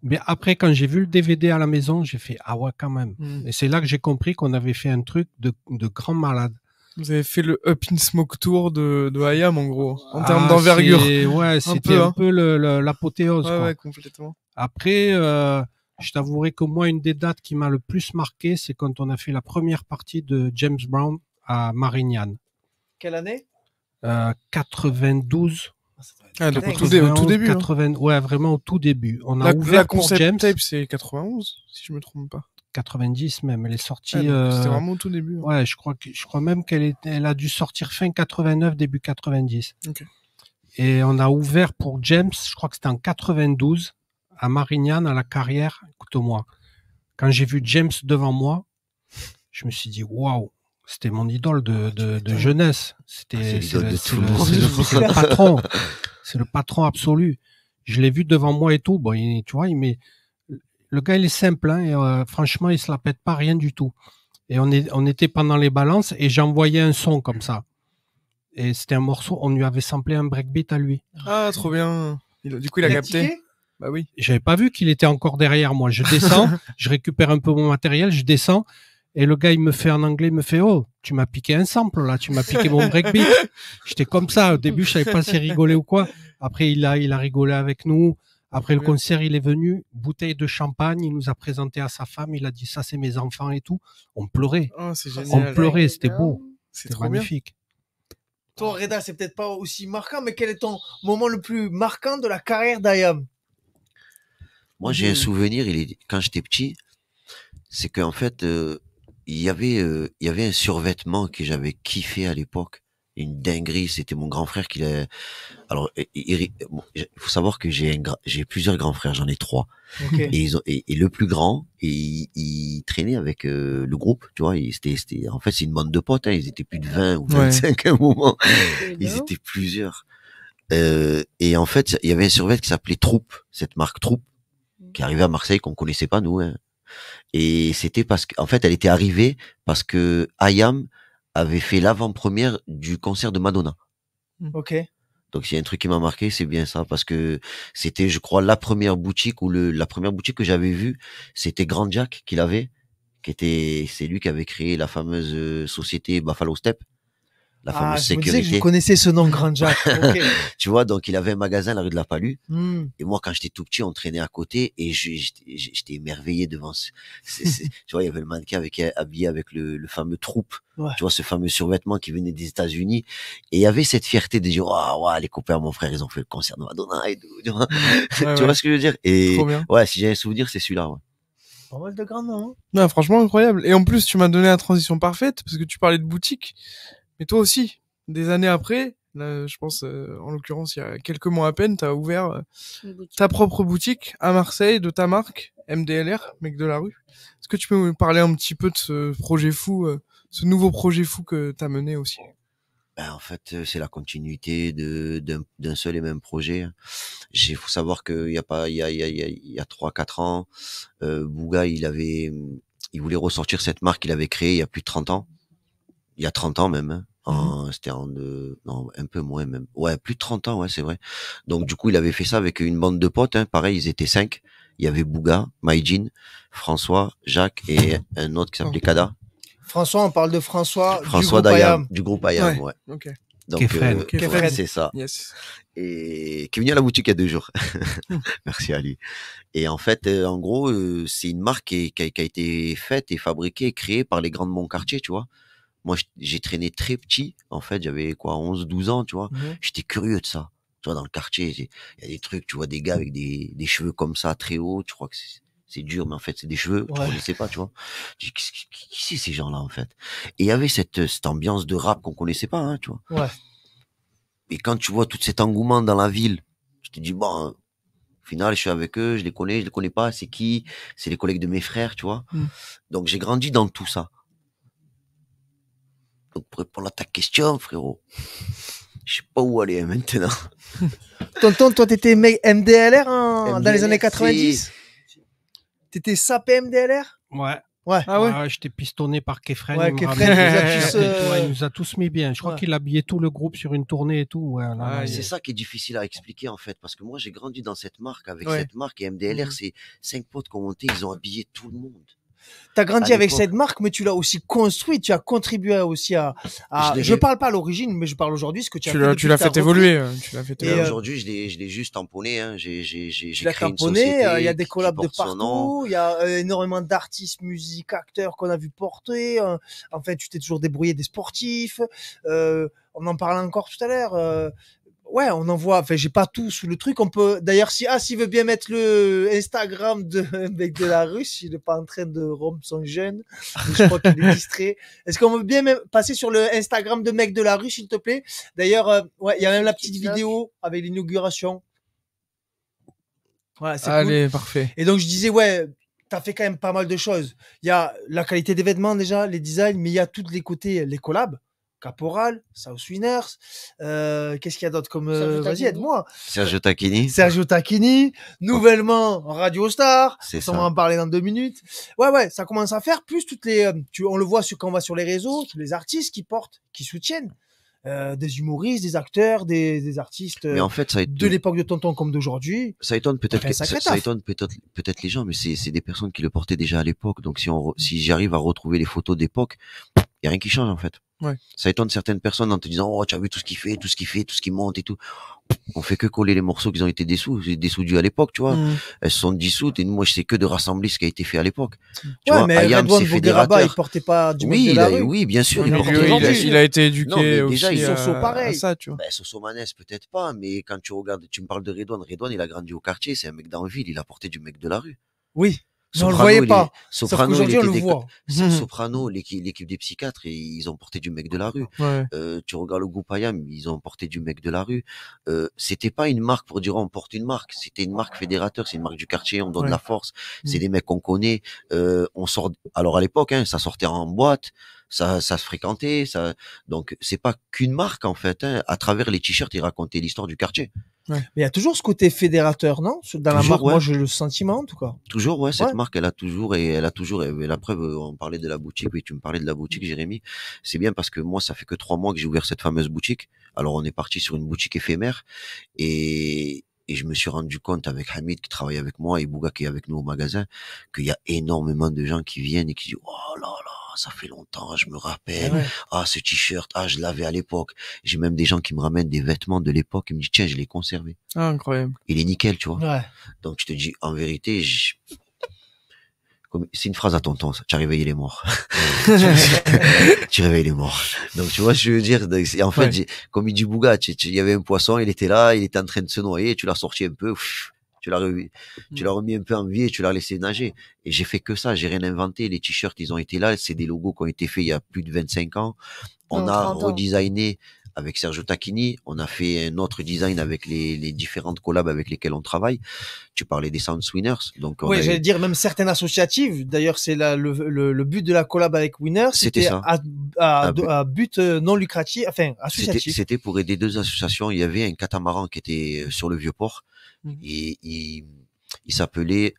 Mais après, quand j'ai vu le DVD à la maison, j'ai fait ah ouais quand même. Mm. Et c'est là que j'ai compris qu'on avait fait un truc de, de grand malade. Vous avez fait le Up in Smoke Tour de, de mon en gros, en termes ah, d'envergure. Ouais, c'était un hein. peu, l'apothéose. Ouais, ouais, complètement. Après, euh, je t'avouerai que moi, une des dates qui m'a le plus marqué, c'est quand on a fait la première partie de James Brown à Marignane. Quelle année euh, 92 ah, ah, au tout, début. Hein. Ouais, vraiment au tout début. On a ouvert la James. c'est 91, si je me trompe pas. 90 même. Elle est sortie. Ah, euh, c'était vraiment au tout début. Hein. Ouais, je crois que je crois même qu'elle elle a dû sortir fin 89, début 90. Et on a ouvert pour James, je crois que c'était en 92, à Marignane, à la carrière. Écoute-moi, quand j'ai vu James devant moi, je me suis dit waouh, c'était mon idole de, ah, jeunesse. C'était ah, le, patron. C'est le patron absolu. Je l'ai vu devant moi et tout. Bon, tu vois, le gars, il est simple. Hein, et, euh, franchement, il se la pète pas rien du tout. Et on, est, on était pendant les balances et j'envoyais un son comme ça. Et c'était un morceau, on lui avait samplé un breakbeat à lui. Ah, trop bien. du coup, il a capté. Bah oui. J'avais pas vu qu'il était encore derrière moi. Je descends, je récupère un peu mon matériel, je descends. Et le gars, il me fait en anglais, il me fait, oh, tu m'as piqué un sample, là, tu m'as piqué mon breakbeat. J'étais comme ça. Au début, je savais pas s'il rigolait ou quoi. Après, il a, il a rigolé avec nous. Après le concert, il est venu, bouteille de champagne, il nous a présenté à sa femme, il a dit ça c'est mes enfants et tout. On pleurait. Oh, on pleurait, c'était beau. C'était magnifique. Toi, Reda, c'est peut-être pas aussi marquant, mais quel est ton moment le plus marquant de la carrière d'Ayam Moi, j'ai un souvenir, il est... quand j'étais petit, c'est qu'en fait, euh, il y avait euh, il y avait un survêtement que j'avais kiffé à l'époque une dinguerie c'était mon grand frère qui l'a alors il, faut savoir que j'ai j'ai plusieurs grands frères j'en ai trois et, ils ont... et, le plus grand il, traînait avec euh, le groupe tu vois c'était c'était en fait c'est une bande de potes hein, ils étaient plus de 20 ou 25 à un moment ils étaient plusieurs euh, et en fait il y avait un survêtement qui s'appelait Troupe cette marque Troupe mm. qui arrivait à Marseille qu'on connaissait pas nous hein. Et c'était parce qu'en fait, elle était arrivée parce que Ayam avait fait l'avant-première du concert de Madonna. Mmh. Ok. Donc s'il y a un truc qui m'a marqué, c'est bien ça parce que c'était, je crois, la première boutique ou le, la première boutique que j'avais vue, c'était Grand Jack qu'il avait, qui était, c'est lui qui avait créé la fameuse euh, société Buffalo Step la ah, fameuse je Me que je connaissais ce nom, Grand Jack. tu vois, donc il avait un magasin à la rue de la Palue. Hmm. Et moi, quand j'étais tout petit, on traînait à côté et j'étais émerveillé devant. Ce, tu vois, il y avait le mannequin avec habillé avec le, fameux troupe. Tu vois, ce fameux survêtement qui venait des États-Unis. Et il y avait cette fierté de dire, waouh, wow, les copains, mon frère, ils ont fait le concert de Madonna Tu vois, ce que je veux dire Et ouais, si j'ai un souvenir, c'est celui-là. pas mal de grands noms. Hein. Non, franchement incroyable. Et en plus, tu m'as donné la transition parfaite parce que tu parlais de boutique. Et toi aussi, des années après, je pense, euh, en l'occurrence, il y a quelques mois à peine, tu as ouvert euh, ta propre boutique à Marseille de ta marque, MDLR, mec de la rue. Est-ce que tu peux me parler un petit peu de ce projet fou, euh, ce nouveau projet fou que tu as mené aussi bah, en fait, c'est la continuité de d'un seul et même projet. Il faut savoir qu'il y a pas il y a il y a trois quatre ans, Bouga il avait il voulait ressortir cette marque qu'il avait créée il y a plus de 30 ans, il y a 30 ans même. Hein. Ah, mmh c'était en euh, non, un peu moins même. Ouais, plus de 30 ans, ouais, c'est vrai. Donc du coup, il avait fait ça avec une bande de potes. Hein. Pareil, ils étaient cinq. Il y avait Bouga, Maijin, François, Jacques et un autre qui s'appelait Kada. François, on parle de François. François du groupe Ayam, ouais. Donc, euh, c'est ça. Yes. Et qui est venu à la boutique il y a deux jours. Mmh. Merci à lui. Et en fait, euh, en gros, c'est une marque qui, a, été faite et fabriquée et créée par les grands de mon quartier, tu vois moi j'ai traîné très petit en fait j'avais quoi 11 12 ans tu vois mhm. j'étais curieux de ça tu vois dans le quartier il y a des trucs tu vois des gars avec des, cheveux comme ça très haut tu crois que c'est dur mais en fait c'est des cheveux ouais. tu ne sais pas tu vois qui, qui, qui c'est ces gens là en fait et il y avait cette cette ambiance de rap qu'on connaissait pas hein, tu vois ouais. et quand tu vois tout cet engouement dans la ville je te dis bon au final, je suis avec eux, je les connais, je les connais pas, c'est qui, c'est les collègues de mes frères, tu vois. Mhm. Donc j'ai grandi dans tout ça pour répondre à ta question, frérot, je sais pas où aller hein, maintenant. Tonton, toi, t'étais MDLR, MDLR, hein, dans les années 90 T'étais sapé MDLR Ouais. Ouais. Ah ouais. j'étais pistonné par Kefren. Ouais, euh, il, nous a tous mis bien. Je crois qu'il qu'il habillait tout le groupe sur une tournée et tout. c'est ça qui est difficile à expliquer en fait, parce que moi j'ai grandi dans cette marque avec cette marque et MDLR, mhm. c'est cinq potes qui ont monté, ils ont habillé tout le monde. Tu as grandi avec cette marque, mais tu l'as aussi construite, tu as contribué aussi à. Je, ne parle pas à l'origine, mais je parle aujourd'hui ce que tu as fait. l'as fait évoluer. Aujourd'hui, je l'ai juste tamponné. Hein. J'ai créé euh, Il y a des collabs de partout. Il y a euh, énormément d'artistes, musiques, acteurs qu'on a vu porter. Euh, en fait, tu t'es toujours débrouillé des sportifs. on en parlait encore tout à l'heure ouais, on en voit. Enfin, j'ai pas tout sous le truc. On peut, d'ailleurs, si, ah, s'il veut bien mettre le Instagram de mec de la Russe, il n'est pas en train de rompre son jeûne. Je crois qu'il est distrait. Est-ce qu'on veut bien passer sur le Instagram de mec de la rue, s'il te plaît? D'ailleurs, euh, ouais, il y a même la petite vidéo avec l'inauguration. Ouais, c'est cool. parfait. Et donc, je disais, ouais, t'as fait quand même pas mal de choses. Il y a la qualité des vêtements déjà, les designs, mais il y a tous les côtés, les collabs. Caporal, South Winners. Euh, Qu'est-ce qu'il y a d'autre comme euh, Vas-y, aide-moi. Sergio Tacchini. Sergio Tacchini, nouvellement Radio Star. C'est ça. On va en parler dans deux minutes. Ouais, ouais, ça commence à faire. Plus toutes les, euh, tu, on le voit sur, quand on va sur les réseaux, tous les artistes qui portent, qui soutiennent. Euh, des humoristes, des acteurs, des, artistes mais en fait, ça euh, de l'époque de Tonton comme d'aujourd'hui. Ça étonne peut-être ça, étonne peut-être peut-être les gens, mais c'est des personnes qui le portaient déjà à l'époque. Donc si on si j'arrive à retrouver les photos d'époque, il y a rien qui change en fait. Ouais. Ça étonne certaines personnes en te disant oh tu as vu tout ce qu'il fait, tout ce qu'il fait, tout ce qu'il monte et tout. On fait que coller les morceaux qui ont été dessous, du à l'époque, tu vois. Mm. Elles sont dissoutes et moi je sais que de rassembler ce qui a été fait à l'époque. Tu ouais, vois, mais Ayam, c'est fédérateur il portait pas du oui, il a, oui, bien sûr, il, portait, il, a, il a été éduqué non, mais aussi déjà, ils sont pareil. ça, tu vois. Ben, peut-être pas, mais quand tu regardes, tu me parles de Redouane, Redouane il a grandi au quartier, c'est un mec ville il a porté du mec de la rue. Oui pas. Soprano, mm-hmm. Soprano, l'équipe des psychiatres, ils ont porté du mec de la rue. Euh, tu regardes le groupe Ayam, ils ont porté du mec de la rue. Euh, c'était pas une marque pour dire on porte une marque. C'était une marque fédérateur, c'est une marque du quartier, on donne la force. C'est mm. des mecs qu'on connaît. Euh, on sort. Alors à l'époque, hein, ça sortait en boîte. Ça, ça se fréquentait, ça. Donc c'est pas qu'une marque en fait. Hein. À travers les t-shirts, ils racontaient l'histoire du quartier il y a toujours ce côté fédérateur, non Dans la marque, moi j'ai le sentiment en tout cas. Toujours, ouais, cette marque, elle a toujours et elle a toujours. Et la preuve, euh, on parlait de la boutique. Oui, tu me parlais de la boutique, Jérémy. C'est bien parce que moi, ça fait que trois mois que j'ai ouvert cette fameuse boutique. Alors, on est parti sur une boutique éphémère et et je me suis rendu compte avec Hamid qui travaille avec moi et Bouga qui est avec nous au magasin qu'il y a énormément de gens qui viennent et qui disent oh là là ah, ça fait longtemps, je me ah rappelle. Ah, ce t-shirt, ah, je l'avais à l'époque. J'ai même des gens qui me ramènent des vêtements de l'époque et me disent, tiens, je l'ai conservé. Ah, incroyable. Il est nickel, tu vois. Donc, je te dis, en vérité, je... c'est une phrase à tonton, ça. Tu as réveillé les morts. tu réveilles les morts. Donc, tu vois, je veux dire, en fait, comme il dit Bouga, il y avait un poisson, il était là, il était en train de se noyer, tu l'as sorti un peu, tu l'as remis, mm. tu l'as remis un peu en vie et tu l'as laissé nager. Et j'ai fait que ça, j'ai rien inventé. Les t-shirts, ils ont été là. C'est des logos qui ont été faits il y a plus de 25 ans. On a redesigné avec Sergio Tacchini. On a fait un autre design avec les, les, différentes collabs avec lesquelles on travaille. Tu parlais des Sounds Winners. Donc oui, j'allais dire même certaines associatives. D'ailleurs, c'est le, le, le, but de la collab avec Winners. C'était ça. À, à, but... but euh, non lucratif, enfin associatif. C'était pour aider deux associations. Il y avait un catamaran qui était euh, sur le Vieux-Port Mmh. Et il, s'appelait,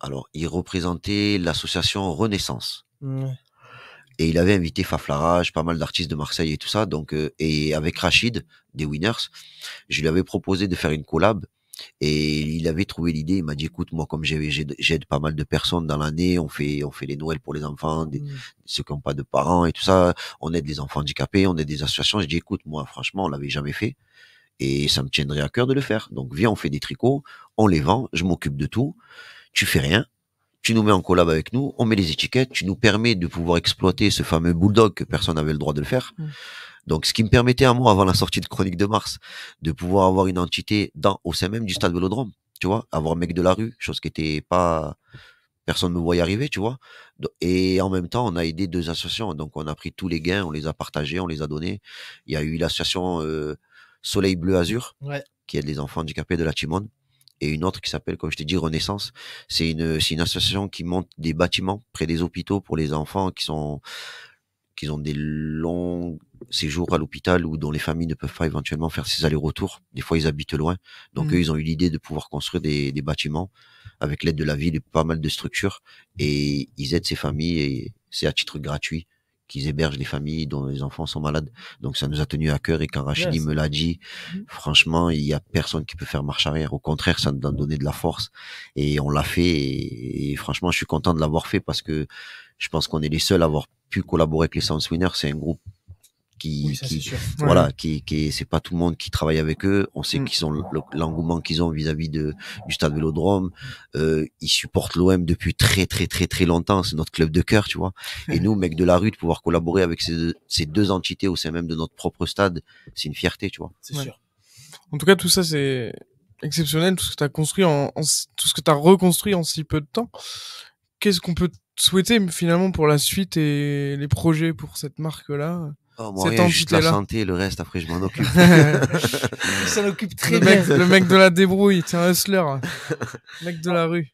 alors, il représentait l'association Renaissance. Mmh, et il avait invité Faflarage, pas mal d'artistes de Marseille et tout ça. Donc, euh, et avec Rachid, des Winners, je lui avais proposé de faire une collab. Et il avait trouvé l'idée. Il m'a dit, écoute, moi, comme j'aide pas mal de personnes dans l'année, on fait, on fait les Noëls pour les enfants, mmh. ceux qui n'ont pas de parents et tout ça. On aide les enfants handicapés, on aide des associations. Je dis, écoute, moi, franchement, on l'avait jamais fait et ça me tiendrait à cœur de le faire. Donc viens, on fait des tricots, on les vend, je m'occupe de tout, tu fais rien, tu nous mets en collab avec nous, on met les étiquettes, tu nous permets de pouvoir exploiter ce fameux bulldog que personne n'avait le droit de le faire. Mm. Donc, ce qui me permettait à moi, avant la sortie de Chronique de Mars, de pouvoir avoir une entité dans, au sein même du stade Vélodrome, tu vois, avoir un mec de la rue, chose qui était pas, personne ne me voyait arriver, tu vois. Et en même temps, on a aidé deux associations. Donc, on a pris tous les gains, on les a partagés, on les a donnés. Il y a eu l'association, euh, Soleil Bleu Azur, qui aide les enfants handicapés de la Timone, et une autre qui s'appelle, comme je t'ai dit, Renaissance. C'est une, une association qui monte des bâtiments près des hôpitaux pour les enfants qui sont qui ont des longs séjours à l'hôpital ou dont les familles ne peuvent pas éventuellement faire ces allers-retours. Des fois, ils habitent loin. Donc, mm. eux, ils ont eu l'idée de pouvoir construire des, des bâtiments avec l'aide de la ville et pas mal de structures. Et ils aident ces familles et c'est à titre gratuit qu'ils hébergent les familles dont les enfants sont malades. Donc ça nous a tenu à cœur et quand Rachidi me l'a dit, mm-hmm. franchement, il y a personne qui peut faire marche arrière. Au contraire, ça nous a donné de la force et on l'a fait. Et, franchement, je suis content de l'avoir fait parce que je pense qu'on est les seuls à avoir pu collaborer avec les Sounds Winners. C'est un groupe qui, voilà, qui, qui c'est pas tout le monde qui travaille avec eux. On sait mm. qu'ils ont l'engouement qu'ils ont vis-à-vis de du Stade Vélodrome. Euh, ils supportent l'OM depuis très très très très longtemps. C'est notre club de cœur, tu vois. Et nous, mecs de la rue, de pouvoir collaborer avec ces deux, ces deux entités au sein même de notre propre stade, c'est une fierté, tu vois. C'est sûr. En tout cas, tout ça, c'est exceptionnel, tout ce que tu as construit, en, tout ce que tu as reconstruit en si peu de temps. Qu'est-ce qu'on peut souhaiter finalement pour la suite et les projets pour cette marque-là Oh, juste la santé, le reste, après, je m'en occupe. Ça l'occupe très bien. le mec de la débrouille, c'est un hustler. mec de la rue.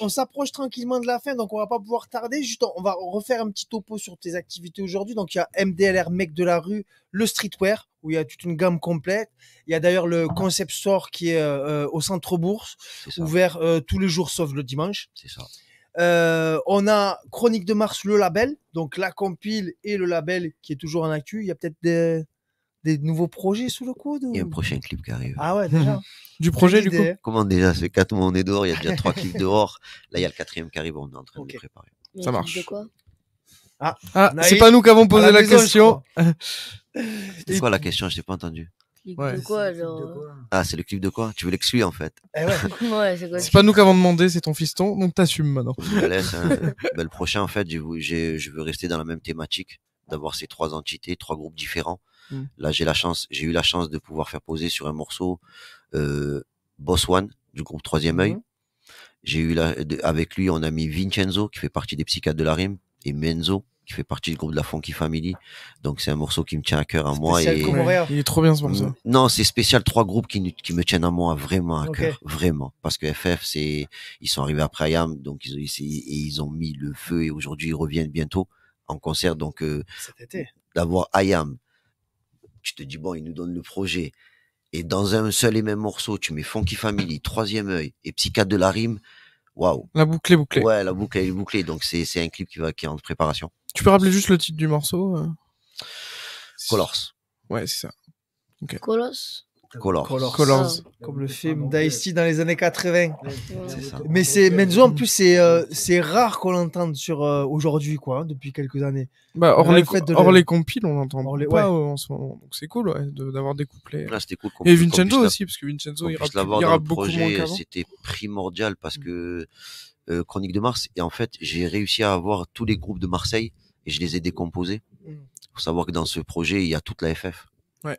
on s'approche tranquillement de la fin, donc on va pas pouvoir tarder. Juste, on va refaire un petit topo sur tes activités aujourd'hui. Donc, il y a MDLR, mec de la rue, le streetwear, où il y a toute une gamme complète. Il y a d'ailleurs le concept store qui est euh, euh, au centre bourse, ouvert euh, tous les jours sauf le dimanche. C'est ça. Euh, on a Chronique de Mars, le label, donc la compile et le label qui est toujours en actu. Il y a peut-être des, nouveaux projets sous le coude Il y a un prochain clip qui arrive. Ah ouais, déjà. du projet, du coup Comment déjà C'est 4 mois, on est dehors, il y a déjà 3 clips dehors. Là, il y a le quatrième qui arrive, on est en train de le préparer. Ça marche. quoi ah, ah c'est pas nous qui avons posé la, question. C'était quoi la question Je n'ai pas entendu. Ah, c'est le clip de quoi Tu veux l'exclure en fait eh ouais. C'est pas nous qui avons demandé, c'est ton fiston, donc t'assumes maintenant. Je hein. ben, le prochain, en fait, je, veux rester dans la même thématique, d'avoir ces trois entités, trois groupes différents. Mm. Là, j'ai la chance, j'ai eu la chance de pouvoir faire poser sur un morceau euh, Boss One du groupe Troisième Œil. Mm-hmm. J'ai eu avec lui, on a mis Vincenzo qui fait partie des psychiatres de la rime et Menzo fait partie du groupe de la Funky Family. Donc c'est un morceau qui me tient à cœur à moi. Il est trop bien ce morceau. Mm, non, c'est spécial trois groupes qui, me tiennent à moi vraiment à cœur, vraiment. Parce que FF, ils sont arrivés après IAM, donc ils, ont mis le feu et aujourd'hui ils reviennent bientôt en concert. Donc euh, d'avoir ayam tu te dis bon, ils nous donnent le projet. Et dans un seul et même morceau, tu mets Funky Family, Troisième œil et Psychiatre de la rime. Waouh. La boucle est bouclée. Ouais, la boucle est bouclée. Donc c'est un clip qui va qui est en préparation. Tu peux rappeler juste le titre du morceau euh? Colors. Ouais, c'est ça. Colors. Colors. Colors. Ah, comme le film d'Aïsti dans les années 80. C'est ça. Mais c'est Menzo en plus euh, c'est rare qu'on l'entende sur euh, aujourd'hui quoi hein, depuis quelques années. Bah hors, les, les, compiles on l'entend pas ouais. en ce moment donc c'est cool ouais, d'avoir des couplets. Là c'était cool. Et Vincenzo aussi parce que Vincenzo il rappe, beaucoup C'était primordial parce mm. que Chronique de Mars et en fait j'ai réussi à avoir tous les groupes de Marseille et je les ai décomposés. Il mm. faut savoir que dans ce projet, il y a toute la FF.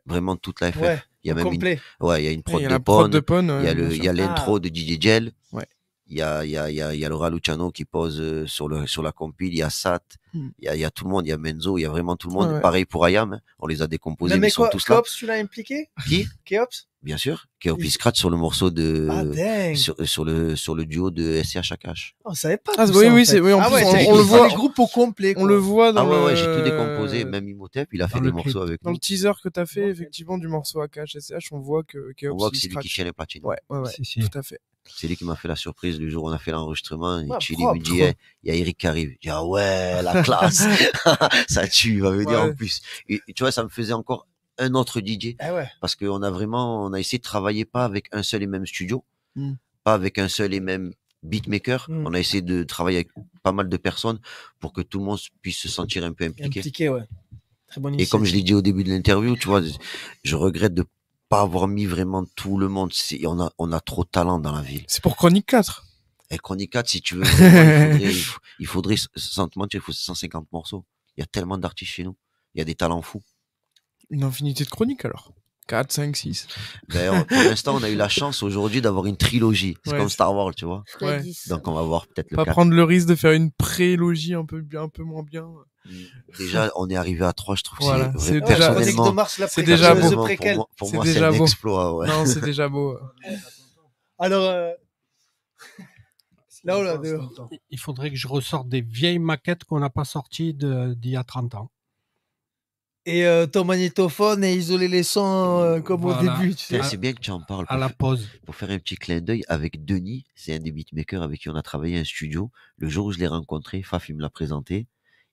Vraiment toute la FF. il y a même une, ouais, il y a une prod, de, il y a l'intro ah. de DJ Gel, ouais il y a, y a, y a, y a Laura Luciano qui pose euh, sur, le, sur la compile, il y a Sat, hmm. il, y a, tout le monde, il y a Menzo, il y a vraiment tout le monde. Pareil pour Ayam, hein. on les a décomposés, mais, ils sont tous là. tu l'as impliqué Qui Keops Bien sûr, Keops il... scratch sur le morceau de ah, sur, euh, sur, le sur le duo de SCH Akash. Oh, on savait pas. Ah, oui oui, c'est oui, ah on, le voit le groupe au complet. On le voit Ah ouais, j'ai tout décomposé, même Imhotep, il a fait des morceaux avec nous Dans le teaser que tu as fait effectivement du morceau kh SCH, on voit que Keops On voit que c'est lui qui chie les Ouais, ouais, ouais, tout à fait. C'est lui qui m'a fait la surprise le jour où on a fait l'enregistrement. et ah, dit, eh, il y a Eric qui arrive. J'ai ah ouais, la classe. ça tue, il va me dire en plus. tu vois, ça me faisait encore un autre DJ. Eh parce que Parce qu'on a vraiment, on a essayé de travailler pas avec un seul et même studio, hmm. pas avec un seul et même beatmaker. Hmm. On a essayé de travailler avec pas mal de personnes pour que tout le monde puisse se sentir un peu impliqué. et comme je l'ai dit au début de l'interview, tu vois, je regrette de pas avoir mis vraiment tout le monde. On a, on a trop de talent dans la ville. C'est pour Chronique 4. Et Chronique 4, si tu veux, il, faudrait, il, il il faut 150 morceaux. Il y a tellement d'artistes chez nous. Il y a des talents fous. Une infinité de chroniques alors 4, 5, 6. D'ailleurs, pour l'instant, on a eu la chance aujourd'hui d'avoir une trilogie. C'est comme Star Wars, tu vois. Donc on va voir peut-être le Pas prendre le risque de faire une prélogie un peu bien, un peu moins bien. Déjà, on est arrivé à 3, je trouve c'est déjà beau pour moi, c'est un exploit, Non, c'est déjà beau. Alors euh, Là, il faudrait que je ressorte des vieilles maquettes qu'on n'a pas sorties d'il y a 30 ans. Et euh, ton magnétophone et isoler les sons euh, comme au début. C'est bien que tu en parles. À la pause. Pour faire un petit clin d'œil avec Denis, c'est un des beatmakers avec qui on a travaillé un studio. Le jour où je l'ai rencontré, Faf, me l'a présenté.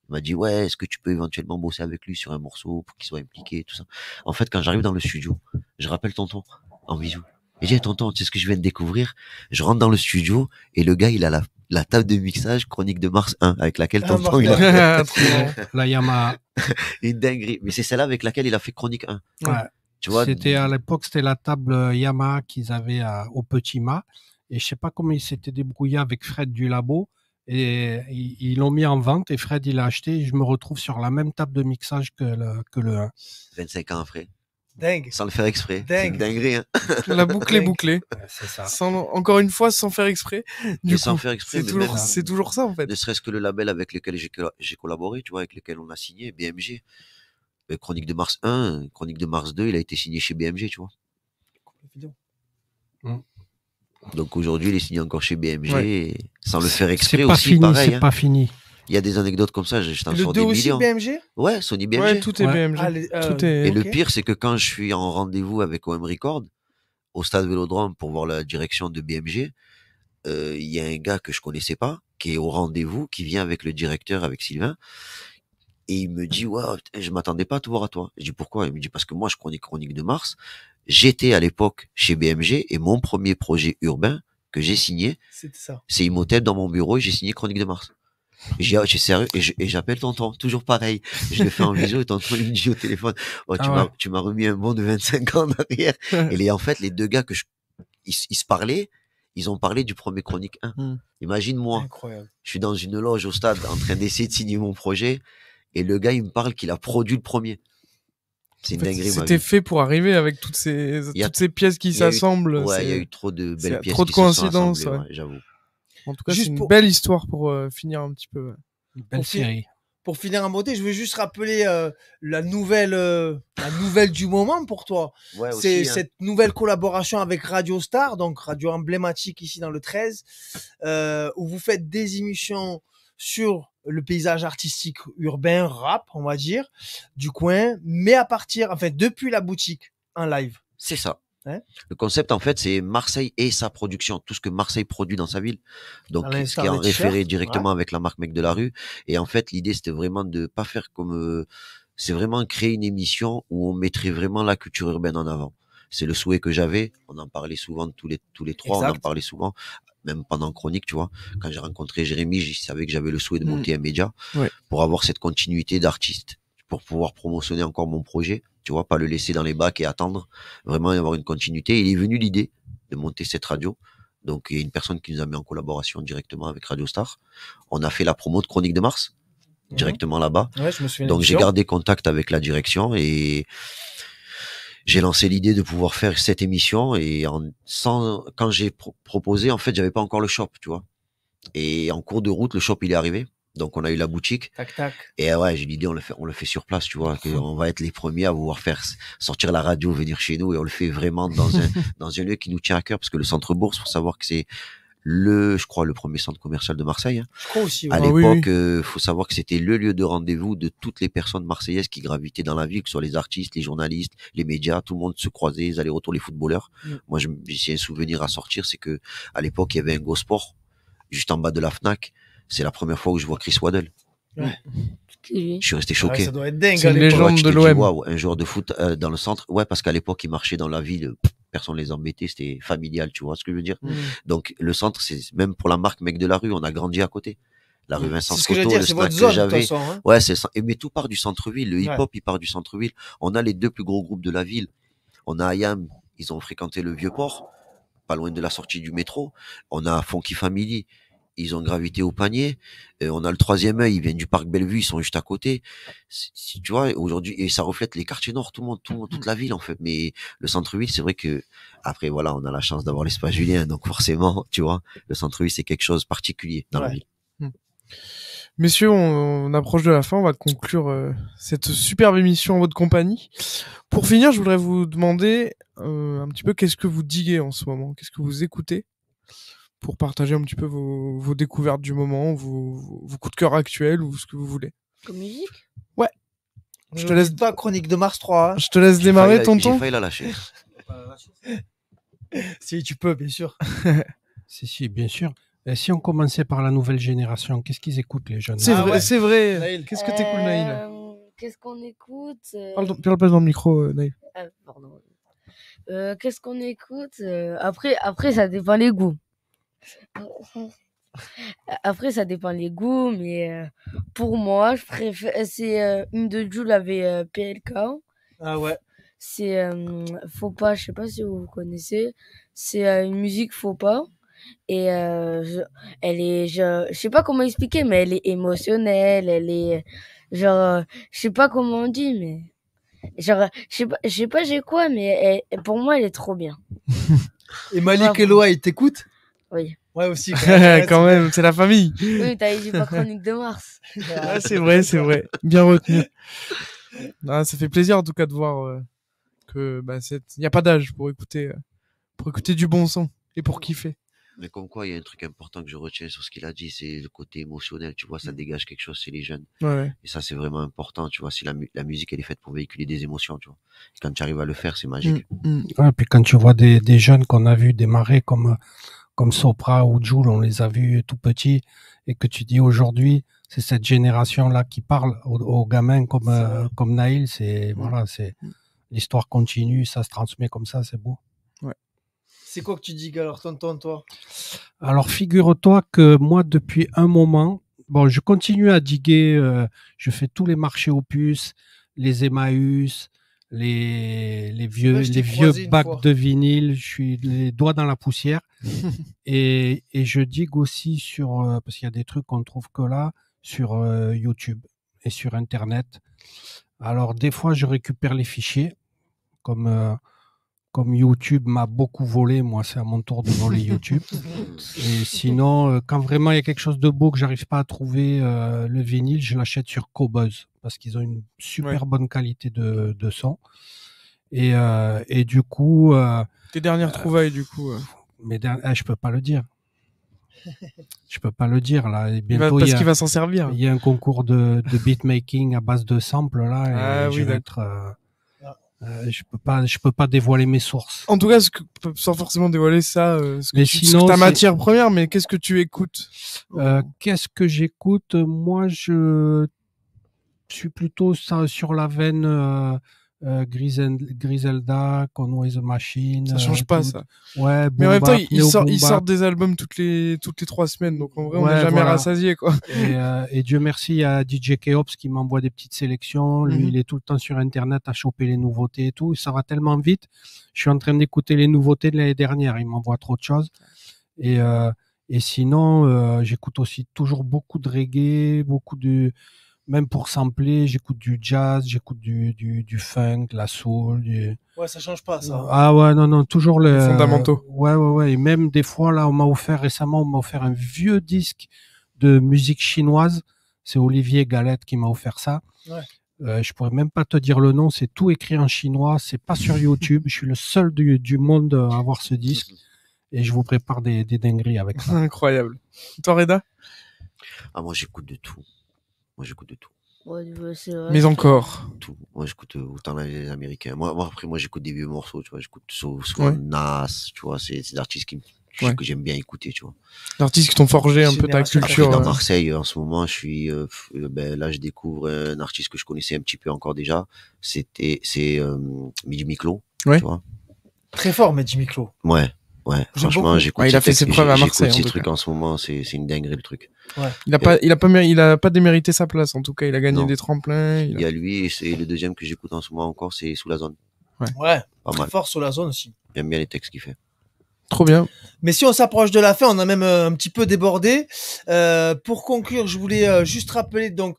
Il m'a dit ouais, est-ce que tu peux éventuellement bosser avec lui sur un morceau pour qu'il soit impliqué, tout ça. En fait, quand j'arrive dans le studio, je rappelle tonton en bisou. Et j'ai tonton, tu sais ce que je viens de découvrir Je rentre dans le studio et le gars, il a la, la table de mixage Chronique de Mars 1 avec laquelle ah, tonton il a la Yamaha. Une dinguerie. Mais c'est celle avec laquelle il a fait Chronique 1. Ouais. Tu vois C'était à l'époque, c'était la table euh, Yamaha qu'ils avaient euh, au Petit Mât. Et je sais pas comment il s'était débrouillé avec Fred du labo et ils l'ont mis en vente et Fred, il l'a acheté. je me retrouve sur la même table de mixage que le, que le 1. 25 ans, Fred. Dingue. Sans le faire exprès. Dingue. Dinguerie, hein. La boucle est bouclée. c'est ça. encore une fois, sans faire exprès. sans faire exprès. C'est toujours, c'est toujours ça, en fait. Ne serait-ce que le label avec lequel j'ai collaboré, tu vois, avec lequel on a signé, BMG. Euh, Chronique de Mars 1, Chronique de Mars 2, il a été signé chez BMG, tu vois. Hum. Donc aujourd'hui, il est signé encore chez BMG, sans le faire exprès aussi. Fini, pareil, hein. pas fini. Il y a des anecdotes comme ça, je t'en sors des aussi BMG Ouais, Sony BMG. Ouais, tout est BMG. Euh, et le pire, c'est que quand je suis en rendez-vous avec OM Record, au stade Vélodrome pour voir la direction de BMG, euh, il y a un gars que je connaissais pas, qui est au rendez-vous, qui vient avec le directeur, avec Sylvain, et il me dit, waouh, je m'attendais pas à te voir à toi. Je dis pourquoi? Il me dit parce que moi, je connais Chronique de Mars, J'étais à l'époque chez BMG et mon premier projet urbain que j'ai signé, c'est Imotel dans mon bureau et j'ai signé Chronique de Mars. J'ai ah, et j'appelle tonton, toujours pareil. Je le fais en visio et tonton il me dit au téléphone, oh, ah tu m'as remis un bon de 25 ans derrière. et en fait, les deux gars que je, ils, se parlaient, ils ont parlé du premier Chronique 1. Hmm. Imagine-moi, je suis dans une loge au stade en train d'essayer de signer mon projet et le gars il me parle qu'il a produit le premier. C'était fait pour arriver avec toutes ces, ces pièces qui s'assemblent. il y a eu trop de belles pièces. Trop de coïncidences, j'avoue. En tout cas, c'est une belle histoire pour euh, finir un petit peu. Une belle pour série. Pour finir en beauté, je veux juste rappeler euh, la nouvelle, euh, la nouvelle du moment pour toi. c'est hein. cette nouvelle collaboration avec Radio Star, donc radio emblématique ici dans le 13, où vous faites des émissions sur le paysage artistique urbain, rap, on va dire, du coin, mais à partir, en fait, depuis la boutique, en live. C'est ça. Hein? le concept, en fait, c'est Marseille et sa production, tout ce que Marseille produit dans sa ville. Donc, ce qui est en référé directement avec la marque Mec de la rue. Et en fait, l'idée, c'était vraiment de ne pas faire comme, euh, c'est vraiment créer une émission où on mettrait vraiment la culture urbaine en avant. C'est le souhait que j'avais. On en parlait souvent tous les tous les trois. On en parlait souvent même pendant Chronique, tu vois. Quand j'ai rencontré Jérémy, je savais que j'avais le souhait de mm. monter un média pour avoir cette continuité d'artiste, pour pouvoir promotionner encore mon projet, tu vois, pas le laisser dans les bacs et attendre, vraiment avoir une continuité. Il est venu l'idée de monter cette radio. Donc, il y a une personne qui nous a mis en collaboration directement avec Radio Star. On a fait la promo de Chronique de Mars mhm. directement là-bas. Donc j'ai gardé contact avec la direction et j'ai lancé l'idée de pouvoir faire cette émission et en, sans, quand j'ai proposé, en fait, j'avais pas encore le shop, tu vois. Et en cours de route, le shop, il est arrivé. Donc, on a eu la boutique. Tac, tac. Et ah ouais, j'ai l'idée, on le fait, on le fait sur place, tu vois. Que on va être les premiers à pouvoir faire sortir la radio, venir chez nous et on le fait vraiment dans un, dans un lieu qui nous tient à cœur parce que le centre bourse, faut savoir que c'est le, je crois, le premier centre commercial de Marseille. Hein. À ah l'époque, il euh, faut savoir que c'était le lieu de rendez-vous de toutes les personnes marseillaises qui gravitaient dans la ville, que ce soit les artistes, les journalistes, les médias, tout le monde se croisait, ils allaient retour les footballeurs. Mm. Moi, j'ai un souvenir à sortir, c'est que à l'époque, il y avait un Go Sport juste en bas de la Fnac. C'est la première fois que je vois Chris Waddle. Je suis resté choqué. Ah, ça doit être dingue. une de l'OM. un joueur de foot euh, dans le centre. Ouais, parce qu'à l'époque, il marchait dans la ville personne les embêtait, c'était familial, tu vois ce que je veux dire. Mmh Donc le centre, c'est même pour la marque Mec de la rue, on a grandi à côté. La mmh. rue Vincent Scotto, le snack j'avais. Hein. Ouais, c'est mais tout part du centre-ville. Le hip-hop, il part du centre-ville. On a les deux plus gros groupes de la ville. On a Ayam, ils ont fréquenté le Vieux-Port, pas loin de la sortie du métro. On a Funky Family, ils ont gravité au panier. Euh, on a le troisième œil, ils viennent du parc Bellevue, ils sont juste à côté. Si tu vois, aujourd'hui, et ça reflète les quartiers nord, tout le monde, toute la ville en fait. Mais le centre-ville, c'est vrai que après, voilà, on a la chance d'avoir l'espace Julien, donc forcément, tu vois, le centre-ville, c'est quelque chose de particulier dans la ville. Hmm. Messieurs, on, approche de la fin, on va conclure euh, cette superbe émission en votre compagnie. Pour finir, je voudrais vous demander euh, un petit peu qu'est-ce que vous diguez en ce moment, qu'est-ce que vous écoutez pour partager un petit peu vos, découvertes du moment, vos, coups de cœur actuels ou ce que vous voulez. Comme musique Ouais. Je, te euh, laisse pas chronique de Mars 3. Hein. Je te laisse démarrer, tonton. J'ai failli la lâcher. si tu peux, bien sûr. si, si, bien sûr. Et euh, si on commençait par la nouvelle génération, qu'est-ce qu'ils écoutent les jeunes C'est ah vrai, c'est vrai. Qu'est-ce que t'écoutes, Naïl euh, Qu'est-ce qu'on écoute Pardon, parle, pas dans le micro, Naïl. Ah, qu'est-ce qu'on écoute Après, après, ça dépend les goûts. Après, ça dépend les goûts, mais euh, pour moi, je préfère. C'est une de Jules avec PLK. Ah ouais. C'est euh, faux pas, je sais pas si vous connaissez. C'est euh, une musique faux pas. Et elle est. Je, sais pas comment expliquer, mais elle est émotionnelle. Elle est. Genre. Je sais pas comment on dit, mais. Genre, je sais pas, sais pas j'ai quoi, mais pour moi, elle est trop bien. et Malik Eloi, il t'écoute oui. Ouais, aussi. Quand même, c'est la famille. Oui, t'as eu pas chronique de Mars. Ah, c'est vrai, c'est vrai. Bien retenu. ça fait plaisir en tout cas de voir euh, que bah, il n'y a pas d'âge pour écouter, euh, pour écouter du bon son et pour kiffer. Mais comme quoi, il y a un truc important que je retiens sur ce qu'il a dit, c'est le côté émotionnel, tu vois, ça mm. dégage quelque chose chez les jeunes. Ouais. Et ça, c'est vraiment important, tu vois, si la, la, musique, elle est faite pour véhiculer des émotions, tu vois. quand tu arrives à le faire, c'est magique. Mm, mm. Ouais, et puis quand tu vois des, des jeunes qu'on a vu démarrer comme comme Sopra ou Joule, on les a vus tout petits, et que tu dis aujourd'hui, c'est cette génération-là qui parle aux, gamins comme, euh, comme Naïl. C'est, mm. voilà, c'est, mm. l'histoire continue, ça se transmet comme ça, c'est beau. C'est quoi que tu digues alors, tonton, toi Alors, figure-toi que moi, depuis un moment, bon, je continue à diguer, euh, je fais tous les marchés opus, les Emmaüs, les, vieux, les vieux bacs de vinyle, je suis les doigts dans la poussière. et, je digue aussi sur, euh, parce qu'il y a des trucs qu'on ne trouve que là, sur euh, YouTube et sur Internet. Alors, des fois, je récupère les fichiers, comme euh, comme YouTube m'a beaucoup volé, moi, c'est à mon tour de voler YouTube. Et sinon, euh, quand vraiment il y a quelque chose de beau que j'arrive pas à trouver euh, le vinyle, je l'achète sur Cobuzz parce qu'ils ont une super bonne qualité de, de son. Et, euh, et, du coup. Tes dernières trouvailles, du coup. Mais ne eh, je peux pas le dire. Je peux pas le dire là. bientôt, parce qu'il va s'en servir. Il y a un concours de, de beatmaking à base de samples là. Ah et je vais être, euh, je peux pas, je peux pas dévoiler mes sources. En tout cas, sans forcément dévoiler ça, euh, ce que ta matière première, mais qu'est-ce que tu écoutes euh, Qu'est-ce que j'écoute Moi, je suis plutôt sur la veine euh, euh, Griselda, Conway the Machine. Ça euh, change pas, ça. Ouais, Mais en même temps, ils sortent des albums toutes les, toutes les trois semaines, donc en vrai, on n'est jamais rassasié, quoi. Euh, et, Dieu merci, à DJ Keops qui m'envoie des petites sélections. Lui, mhm. il est tout le temps sur Internet à choper les nouveautés et tout. Ça va tellement vite. Je suis en train d'écouter les nouveautés de l'année dernière. Il m'envoie trop de choses. Et, et sinon, j'écoute aussi toujours beaucoup de reggae, beaucoup de même pour sampler, j'écoute du jazz, j'écoute du, du, du funk, la soul. Ouais, ça change pas, ça. Ah ouais, non, non, toujours le... les. Fondamentaux. Ouais, ouais, ouais. Et même des fois, là, on m'a offert récemment, on m'a offert un vieux disque de musique chinoise. C'est Olivier Galette qui m'a offert ça. Ouais. Euh, je pourrais même pas te dire le nom, c'est tout écrit en chinois, c'est pas sur YouTube. je suis le seul du, du monde à avoir ce disque et je vous prépare des, des dingueries avec ça. Incroyable. Toi, Reda ah, Moi, j'écoute de tout. Moi, j'écoute de tout. Mais encore. Tout. Moi, j'écoute euh, autant les Américains. Moi, après, moi, j'écoute des vieux morceaux, tu vois. J'écoute souvent Nas, tu vois. C'est des artistes qui, que j'aime bien écouter, tu vois. artistes qui t'ont forgé un peu ta culture. dans euh. Marseille, euh, en ce moment, je suis, ben, là, je découvre un artiste que je connaissais un petit peu encore déjà. C'était, c'est euh, Midi Miklo. Très fort, Midi Miklo. Ouais. Ouais, franchement, j'écoute. il a fait ses preuves à Marseille. Ces trucs en ce moment, c'est une dinguerie le truc. Il a pas, il a pas, il a pas démérité sa place. En tout cas, il a gagné des tremplins. Il, y a lui c'est le deuxième que j'écoute en ce moment encore, c'est sous la zone. Ouais. pas fort sous la zone aussi. J'aime bien les textes qu'il fait. Trop bien. Mais si on s'approche de la fin, on a même euh, un petit peu débordé. Euh, pour conclure, je voulais euh, juste rappeler donc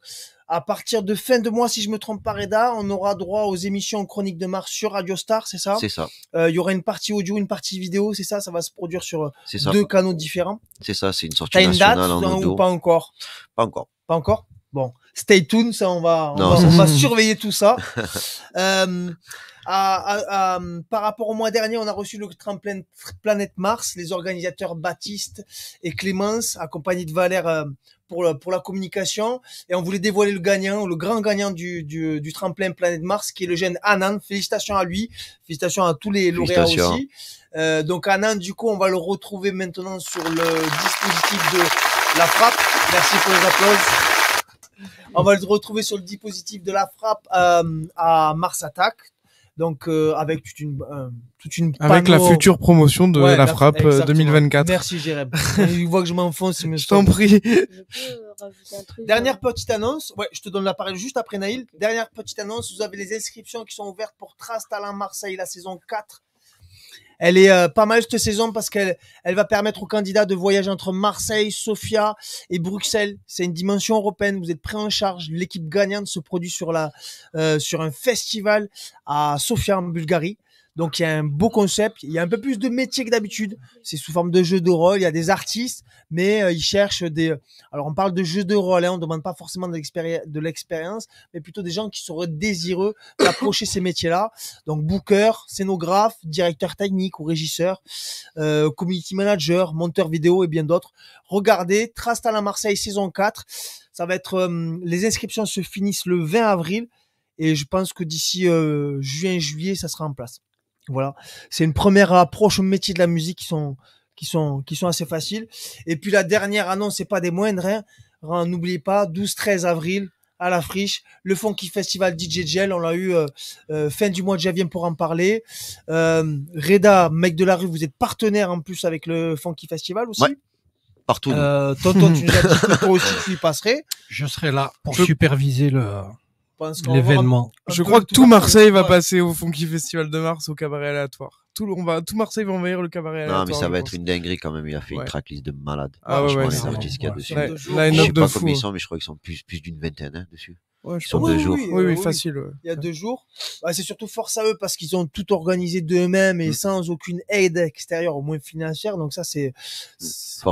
à partir de fin de mois, si je me trompe pas, Reda, on aura droit aux émissions chroniques de Mars sur Radio Star, c'est ça C'est ça. Euh, il y aura une partie audio, une partie vidéo, c'est ça Ça va se produire sur euh, deux canaux différents. C'est ça, c'est une sortie une date hein, ou pas encore Pas encore. Pas encore Bon, stay tuned, ça on va, on, va, surveiller tout ça. Euh, par rapport au mois dernier, on a reçu le tremplin Planète Mars, les organisateurs Baptiste et Clémence, accompagnés de Valère pour la, communication et on voulait dévoiler le gagnant, le grand gagnant du, du, tremplin Planète Mars, qui est le jeune Anand. Félicitations à lui, félicitations à tous les lauréats aussi. Euh, donc Anand, du coup, on va le retrouver maintenant sur le dispositif de la frappe. Merci pour les applaudissements. On va le retrouver sur le dispositif de la frappe euh, à Mars Attack. Donc euh, avec toute une euh, toute une avec la future promotion de la, frappe 2024. Euh, merci Jérémy. je vois que je m'enfonce. Je t'en prie. Dernière petite annonce. Ouais, je te donne la parole juste après Naïl. Dernière petite annonce. Vous avez les inscriptions qui sont ouvertes pour Trace Talent Marseille la saison 4 elle est euh, pas mal cette saison parce qu'elle elle va permettre aux candidats de voyager entre Marseille, Sofia et Bruxelles. C'est une dimension européenne. Vous êtes prêt en charge. L'équipe gagnante se produit sur la euh, sur un festival à Sofia en Bulgarie. Donc il y a un beau concept, il y a un peu plus de métiers que d'habitude. C'est sous forme de jeu de rôle, il y a des artistes, mais euh, ils cherchent des. Euh, alors on parle de jeux de rôle, hein, on ne demande pas forcément de l'expérience, mais plutôt des gens qui seraient désireux d'approcher ces métiers-là. Donc booker, scénographe, directeur technique ou régisseur, euh, community manager, monteur vidéo et bien d'autres. Regardez, Trace à Marseille saison 4. Ça va être les inscriptions se finissent le 20 avril et je pense que d'ici juin juillet ça sera en place. Voilà, c'est une première approche au métier de la musique qui sont qui sont qui sont assez faciles. Et puis la dernière annonce, c'est pas des moindres. Hein. Hein, n'oubliez pas, 12-13 avril à la friche, le Funky Festival DJ Gel, on l'a eu euh, euh, fin du mois de janvier pour en parler. Euh, Reda, mec de la rue, vous êtes partenaire en plus avec le Funky Festival aussi. partout. tonton, tu nous aussi tu y passerais. Je serai là pour superviser le, l'événement. Je crois que tout Marseille va passer au Funky Festival de mars au cabaret aléatoire. Tout, on va, tout Marseille va envahir le cabaret aléatoire. Non, mais ça va être une dinguerie quand même. Il a fait une tracklist de malade. Ah qu'il y a dessus. Je sais pas combien ils sont, mais je crois qu'ils sont plus, plus d'une vingtaine hein, dessus. Ils sont deux jours. Oui, facile. Il y a deux jours. Bah, c'est surtout force à eux parce qu'ils ont tout organisé d'eux-mêmes et mm. sans aucune aide extérieure, au moins financière. Donc ça, c'est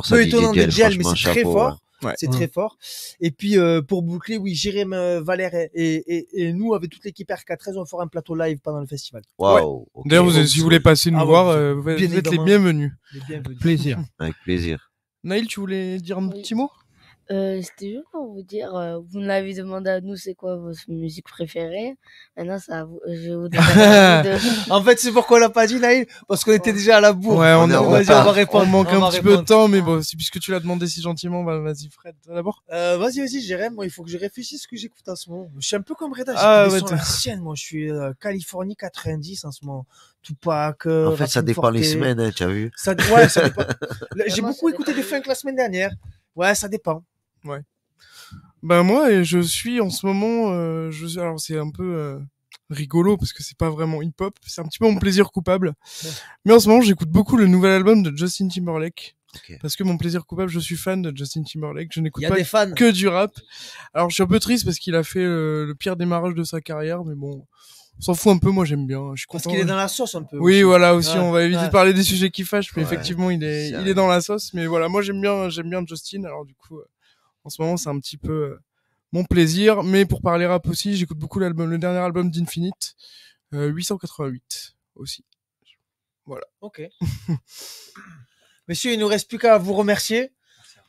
peu étonnant des dire, mais c'est très fort. C'est très mmh. fort. Et puis euh, pour boucler, oui, Jérém euh, Valère et, et, nous, avec toute l'équipe RK13, on fera un plateau live pendant le festival. Wow. D'ailleurs, si vous voulez passer nous ah, voir, euh, vous, êtes les bienvenus. les Plaisir. Avec plaisir. Naïl, tu voulais dire un petit mot euh, C'était juste pour vous dire, euh, vous nous l'avez demandé à nous, c'est quoi votre musique préférée. Maintenant, ça, euh, je vais vous En fait, c'est pourquoi on l'a pas dit, Naïl, parce qu'on était déjà à la bourre. Ouais, on, a- on va répondre. on manque un petit peu de temps, mais bon, puisque tu l'as demandé si gentiment, bah, vas-y Fred, d'abord. Euh, vas-y, vas-y, Jérém, moi, il faut que je réfléchisse ce que j'écoute en ce moment. Je suis un peu comme Reda, je Ah, moi. Je suis euh, Californie 90 en ce moment. Tupac, En fait, ça dépend les semaines, hein, tu as vu. ouais, J'ai ah, beaucoup écouté des funk la semaine dernière. Ouais, ça dépend. Ouais. Ben moi, je suis en ce moment, euh, je, alors c'est un peu euh, rigolo parce que c'est pas vraiment hip-hop, c'est un petit peu mon plaisir coupable. Mais en ce moment, j'écoute beaucoup le nouvel album de Justin Timberlake. Parce que mon plaisir coupable, je suis fan de Justin Timberlake. Je n'écoute pas que du rap. Alors je suis un peu triste parce qu'il a fait euh, le pire démarrage de sa carrière, mais bon, on s'en fout un peu. Moi j'aime bien. Hein, je suis Parce qu'il est hein. dans la sauce un peu. Oui, voilà aussi. on va éviter de parler des sujets qui fâchent, mais effectivement il est, il est dans la sauce. Mais voilà, moi j'aime bien, j'aime bien Justin. Alors du coup, en ce moment, c'est un petit peu euh, mon plaisir. Mais pour parler rap aussi, j'écoute beaucoup l'album, le dernier album d'Infinite, 888 euh, aussi. Voilà. Ok. Messieurs, il nous reste plus qu'à vous remercier.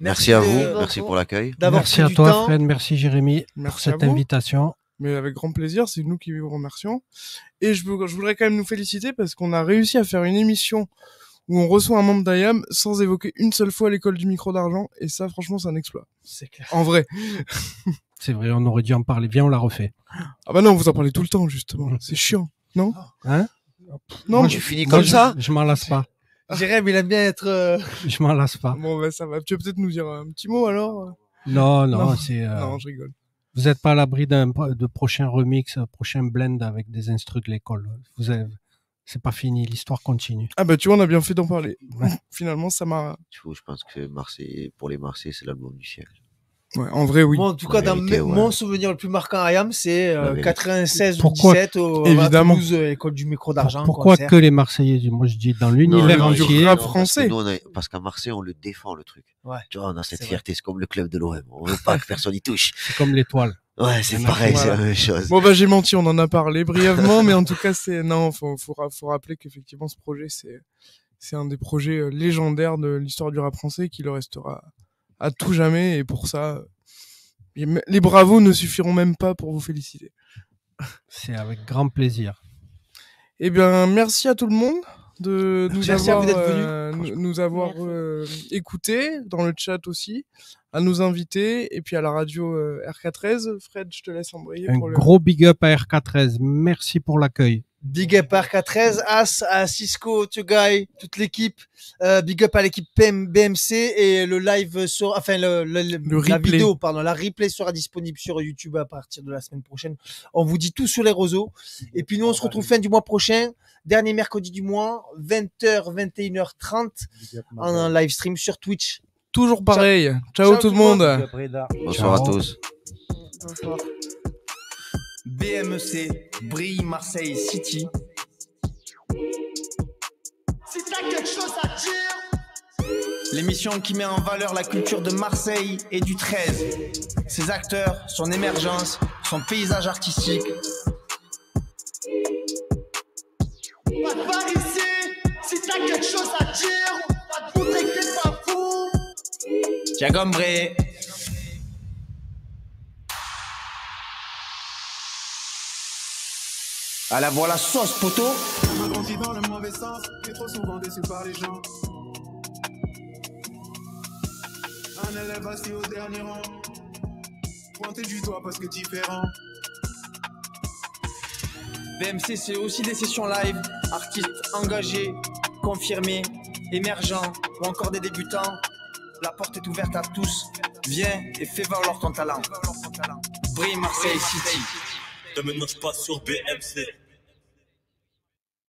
Merci, à vous, merci pour l'accueil. Merci à toi, Fred, merci Jérémy pour cette invitation. Mais avec grand plaisir, c'est nous qui vous remercions. Et je, je voudrais quand même nous féliciter parce qu'on a réussi à faire une émission où on reçoit un membre d'IAM sans évoquer une seule fois l'école du micro d'argent. Et ça, franchement, c'est un exploit. C'est clair. En vrai. c'est vrai, on aurait dû en parler. Bien, on la refait. Ah bah non, vous en parlez tout le temps, justement. Mm. C'est chiant, non ah. Hein Non, tu finis comme ça Je, m'en lasse pas. mais il aime bien être. Euh, je m'en lasse pas. Bon, ben ça va. Tu veux peut-être nous dire un petit mot alors euh Non, non, c'est. Euh, non, je rigole. Vous n'êtes pas à l'abri d'un de prochain remix, prochain blend avec des instrus de l'école. Vous avez c'est pas fini, l'histoire continue. Ah bah tu vois, on a bien fait d'en parler. Finalement, ça m'a. Je pense que Marseille, pour les Marseillais, c'est l'album du siècle en vrai, oui. en tout cas, mon souvenir le plus marquant à Yam, c'est 96 euh, ou 17 au évidemment. Euh, école du micro d'argent. Pourquoi que les Marseillais Moi, je dis dans l'univers entier. rap français. Parce qu'à Marseille, on le défend le truc. tu vois, on a cette fierté. C'est comme le club de l'OM. On veut pas que personne y touche. C'est comme l'étoile. Ouais, c'est pareil, c'est la même chose. Bon, bah, j'ai menti, on en a parlé brièvement, mais en tout cas, c'est, non, faut, faut, rappeler qu'effectivement, ce projet, c'est, c'est un des projets euh, légendaires de l'histoire du rap français qui le restera à tout jamais. Et pour ça, les bravos ne suffiront même pas pour vous féliciter. C'est avec grand plaisir. Eh bien, merci à tout le monde de nous avoir, euh, euh, écoutés, dans le chat aussi, à nous inviter, et puis à la radio euh, RK13. Fred, je te laisse embrayer. Un gros big up à RK13. Merci pour l'accueil. Big up à 13 As, à Cisco, to Guy, toute l'équipe. Euh, big up à l'équipe BMC et le live sur, enfin le, la vidéo, pardon, la replay sera disponible sur YouTube à partir de la semaine prochaine. On vous dit tout sur les réseaux. Et puis nous, on se retrouve fin du mois prochain, dernier mercredi du mois, 20h, 21h30, en live stream sur Twitch. Toujours pareil. Ciao, tout, le monde. monde. Bonsoir à tous. BMEC, Brille Marseille City. Si t'as quelque chose à dire. L'émission qui met en valeur la culture de Marseille et du 13. Ses acteurs, son émergence, son paysage artistique. Pas de si t'as quelque chose à dire, pas de pas fou. À la voilà sauce, poteau. du doigt parce que différent. BMC, c'est aussi des sessions live, artistes engagés, confirmés, émergents ou encore des débutants. La porte est ouverte à tous. Viens et fais valoir ton talent. Brie Marseille City. 2009, je passe sur BMC.